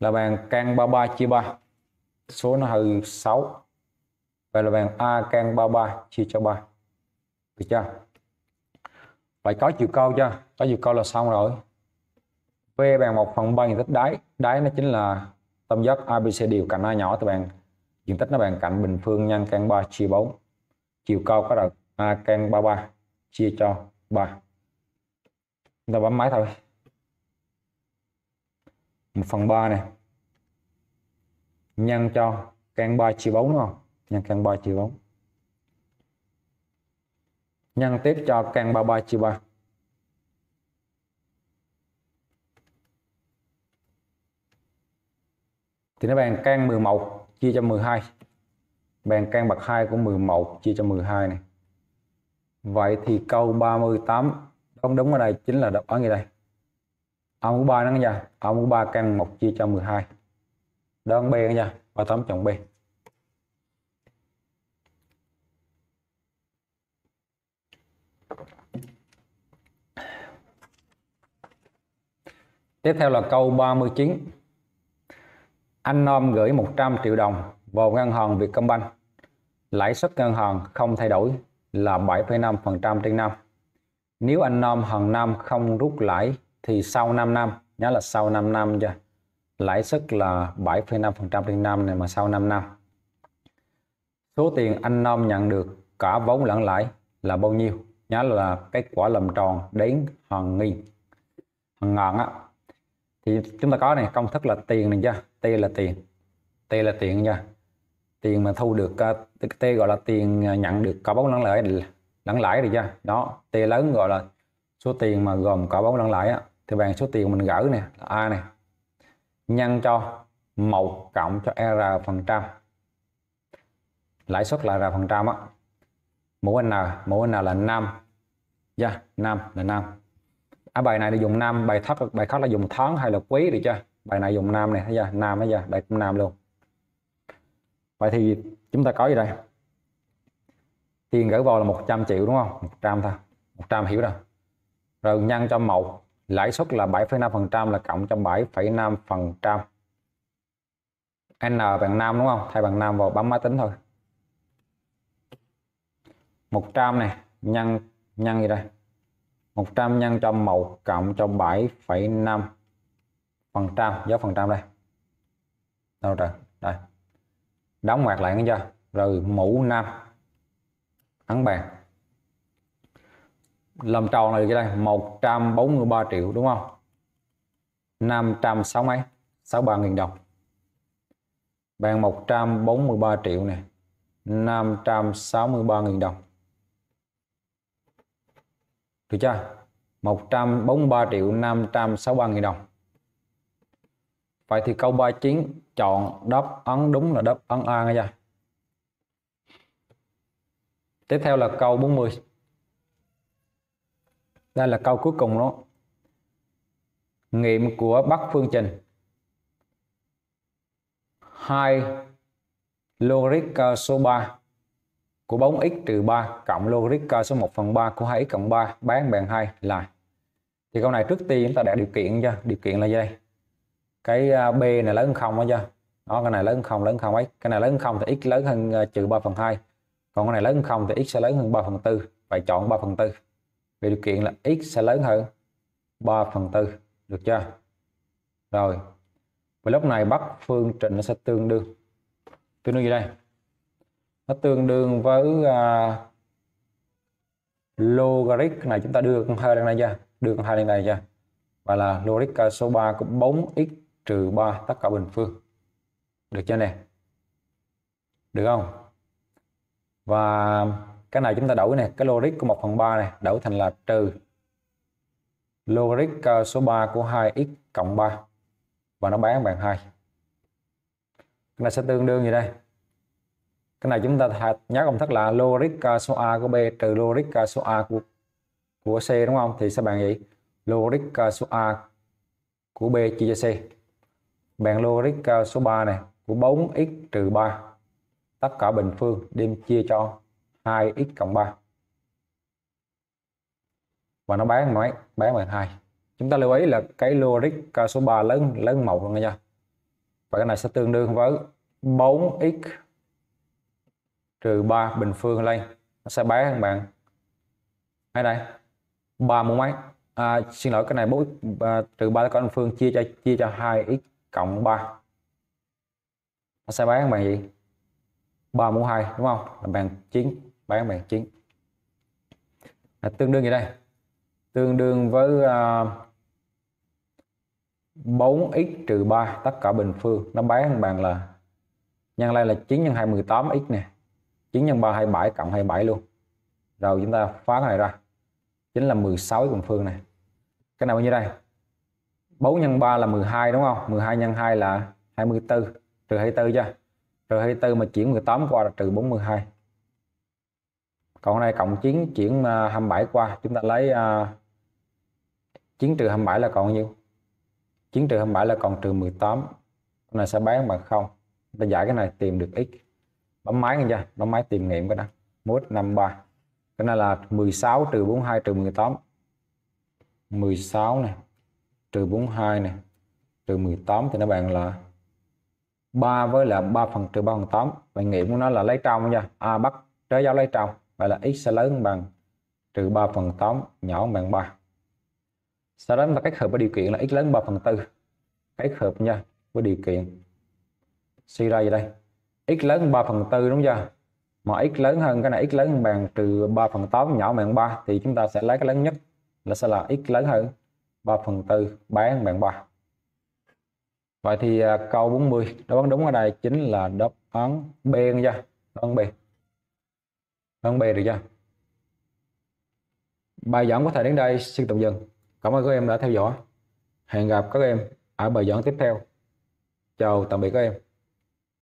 là bằng căn 33 chia 3 số nó hơi 6 vậy là vàng A can 33 chia cho 3 được chưa vậy có chiều cao chưa có chiều cao là xong rồi V bằng 1 phần 3 diện tích đáy đáy nó chính là tâm giác ABC đều cạnh A nhỏ thì bạn diện tích nó bằng cạnh bình phương nhân căn 3 chia 4 chiều cao có được A căn 33 chia cho 3 chúng ta bấm máy thôi 1 phần 3 này nhân cho căn 3 chia 4 đúng không nhân căn 3 chia 4 nhân tiếp cho căn 33 chia 3 thì nó bằng căn 11 chia cho 12 bằng căn bậc 2 của 11 chia cho 12 này vậy thì câu 38 không đúng ở đây chính là đáp án gì đây ông của 3 nó ra ông của 3 căn 1 chia cho 12 đơn B nha và tấm chọn B Tiếp theo là câu 39 Anh Nam gửi 100 triệu đồng vào ngân hàng Vietcombank lãi suất ngân hàng không thay đổi là 7,5% trên năm nếu anh Nam hàng năm không rút lãi thì sau 5 năm nhớ là sau 5 năm chưa lãi suất là 7,5% trên năm này mà sau 5 năm số tiền anh Nam nhận được cả vốn lẫn lãi là bao nhiêu nhớ là kết quả làm tròn đến hàng nghìn hàng ngàn á thì chúng ta có này công thức là tiền này chưa T là tiền T là tiền nha tiền mà thu được ờ, T gọi là tiền ờ, nhận được cả vốn lẫn lãi lẫn lãi được chưa đó T lớn gọi là số tiền mà gồm cả vốn lẫn lãi á thì bằng số tiền mình gỡ nè A này nhân cho 1 cộng cho R phần trăm lãi suất là R phần trăm á mũ N mũ N là 5 yeah, 5 là 5 ở à, bài này là dùng năm bài thấp bài khác là dùng tháng hay là quý được chưa bài này dùng năm này thấy chưa nam thấy chưa đây cũng nam luôn vậy thì chúng ta có gì đây tiền gửi vào là 100 triệu đúng không 100 thôi 100 hiểu rồi rồi nhân cho một lãi suất là 7,5% là cộng cho 7,5% N bằng nam đúng không thay bằng nam vào bấm máy tính thôi 100 này nhân nhân gì đây 100 nhân cho 1 cộng cho 7,5 phần trăm dấu phần trăm đây đâu rồi đây đóng ngoặc lại nghe chưa rồi mũ 5 ấn bàn làm tròn này cái đây 143 triệu đúng không 560 mấy 63 nghìn đồng bằng 143 triệu này 563 nghìn đồng được chưa 143 triệu 563 nghìn đồng Vậy thì câu 39 chọn đáp ấn đúng là đáp ấn A nghe chưa? Tiếp theo là câu 40 đây là câu cuối cùng đó nghiệm của Bắc Phương Trình hai logic số 3 của 4x trừ 3 cộng logic số 1 phần 3 của 2x cộng 3 bán bằng 2 là thì câu này trước tiên chúng ta đặt điều kiện cho điều kiện là đây cái à, b này lớn hơn không đó chưa đó cái này lớn hơn không lớn hơn không ấy cái này lớn hơn không thì x lớn hơn à, trừ 3 phần 2 còn cái này lớn hơn không thì x sẽ lớn hơn 3 phần 4 phải chọn 3 phần 4 về điều kiện là x sẽ lớn hơn 3 phần 4 được chưa rồi và lúc này bắt phương trình nó sẽ tương đương tương đương gì đây nó tương đương với uh, logarit này chúng ta đưa con hai lên đây ra, đưa con hai lên đây ra và là logarit số 3 của 4x trừ 3 tất cả bình phương được chưa nè được không và cái này chúng ta đổi này cái logic của 1 phần 3 này đổi thành là trừ logic ờ, số 3 của 2x cộng 3 và nó bán bằng 2 cái này sẽ tương đương như đây cái này chúng ta nhớ công thức là logic ờ, số a của b trừ logic ờ, số a của của c đúng không thì sẽ bằng gì logic số a của b chia cho c bằng logic số 3 này của 4x trừ 3 tất cả bình phương đem chia cho 2x cộng 3 và nó bán bằng mấy bán bằng 2 chúng ta lưu ý là cái logic số 3 lớn lớn màu luôn nha và cái này sẽ tương đương với 4x trừ 3 bình phương lên nó sẽ bán bằng ở đây 3 mũ mấy à, xin lỗi cái này 4 à, trừ 3 có bình phương chia cho chia cho 2x cộng 3 nó sẽ bán bằng gì 3 mũ 2 đúng không là bằng 9 bán mạng chiến à, tương đương gì đây tương đương với uh, à, 4x trừ 3 tất cả bình phương nó bán bằng là nhân lên là 9 nhân 2 18x nè 9 nhân 3 27 cộng 27 luôn rồi chúng ta phá cái này ra chính là 16 bình phương này cái nào bao nhiêu đây 4 nhân 3 là 12 đúng không 12 nhân 2 là 24 trừ 24 chưa trừ 24 mà chuyển 18 qua là trừ 42 còn đây cộng 9 chuyển uh, à, 27 qua chúng ta lấy uh, à, 9 trừ 27 là còn nhiêu 9 trừ 27 là còn trừ 18 cái này sẽ bán bằng không ta giải cái này tìm được x bấm máy nha bấm máy tìm nghiệm cái đó mốt 53 cái này là 16 trừ 42 trừ 18 16 này trừ 42 này trừ 18 thì nó bằng là 3 với là 3 phần trừ 3 phần 8 bạn nghiệm của nó là lấy trong nha à, bắt trái giáo lấy trong Vậy là x sẽ lớn bằng trừ 3 phần 8 nhỏ bằng 3. Sau đó chúng ta cách hợp với điều kiện là x lớn 3 phần 4. kết hợp nha với điều kiện. Suy ra gì đây? x lớn 3 phần 4 đúng chưa? Mà x lớn hơn cái này x lớn bằng trừ 3 phần 8 nhỏ bằng 3 thì chúng ta sẽ lấy cái lớn nhất là sẽ là x lớn hơn 3 phần 4 bán bằng 3. Vậy thì à, câu 40 đáp án đúng ở đây chính là đáp án B nha. Đáp án B. Phần bè được chưa? Bài giảng có thể đến đây xin tạm dừng. Cảm ơn các em đã theo dõi. Hẹn gặp các em ở bài giảng tiếp theo. Chào tạm biệt các em.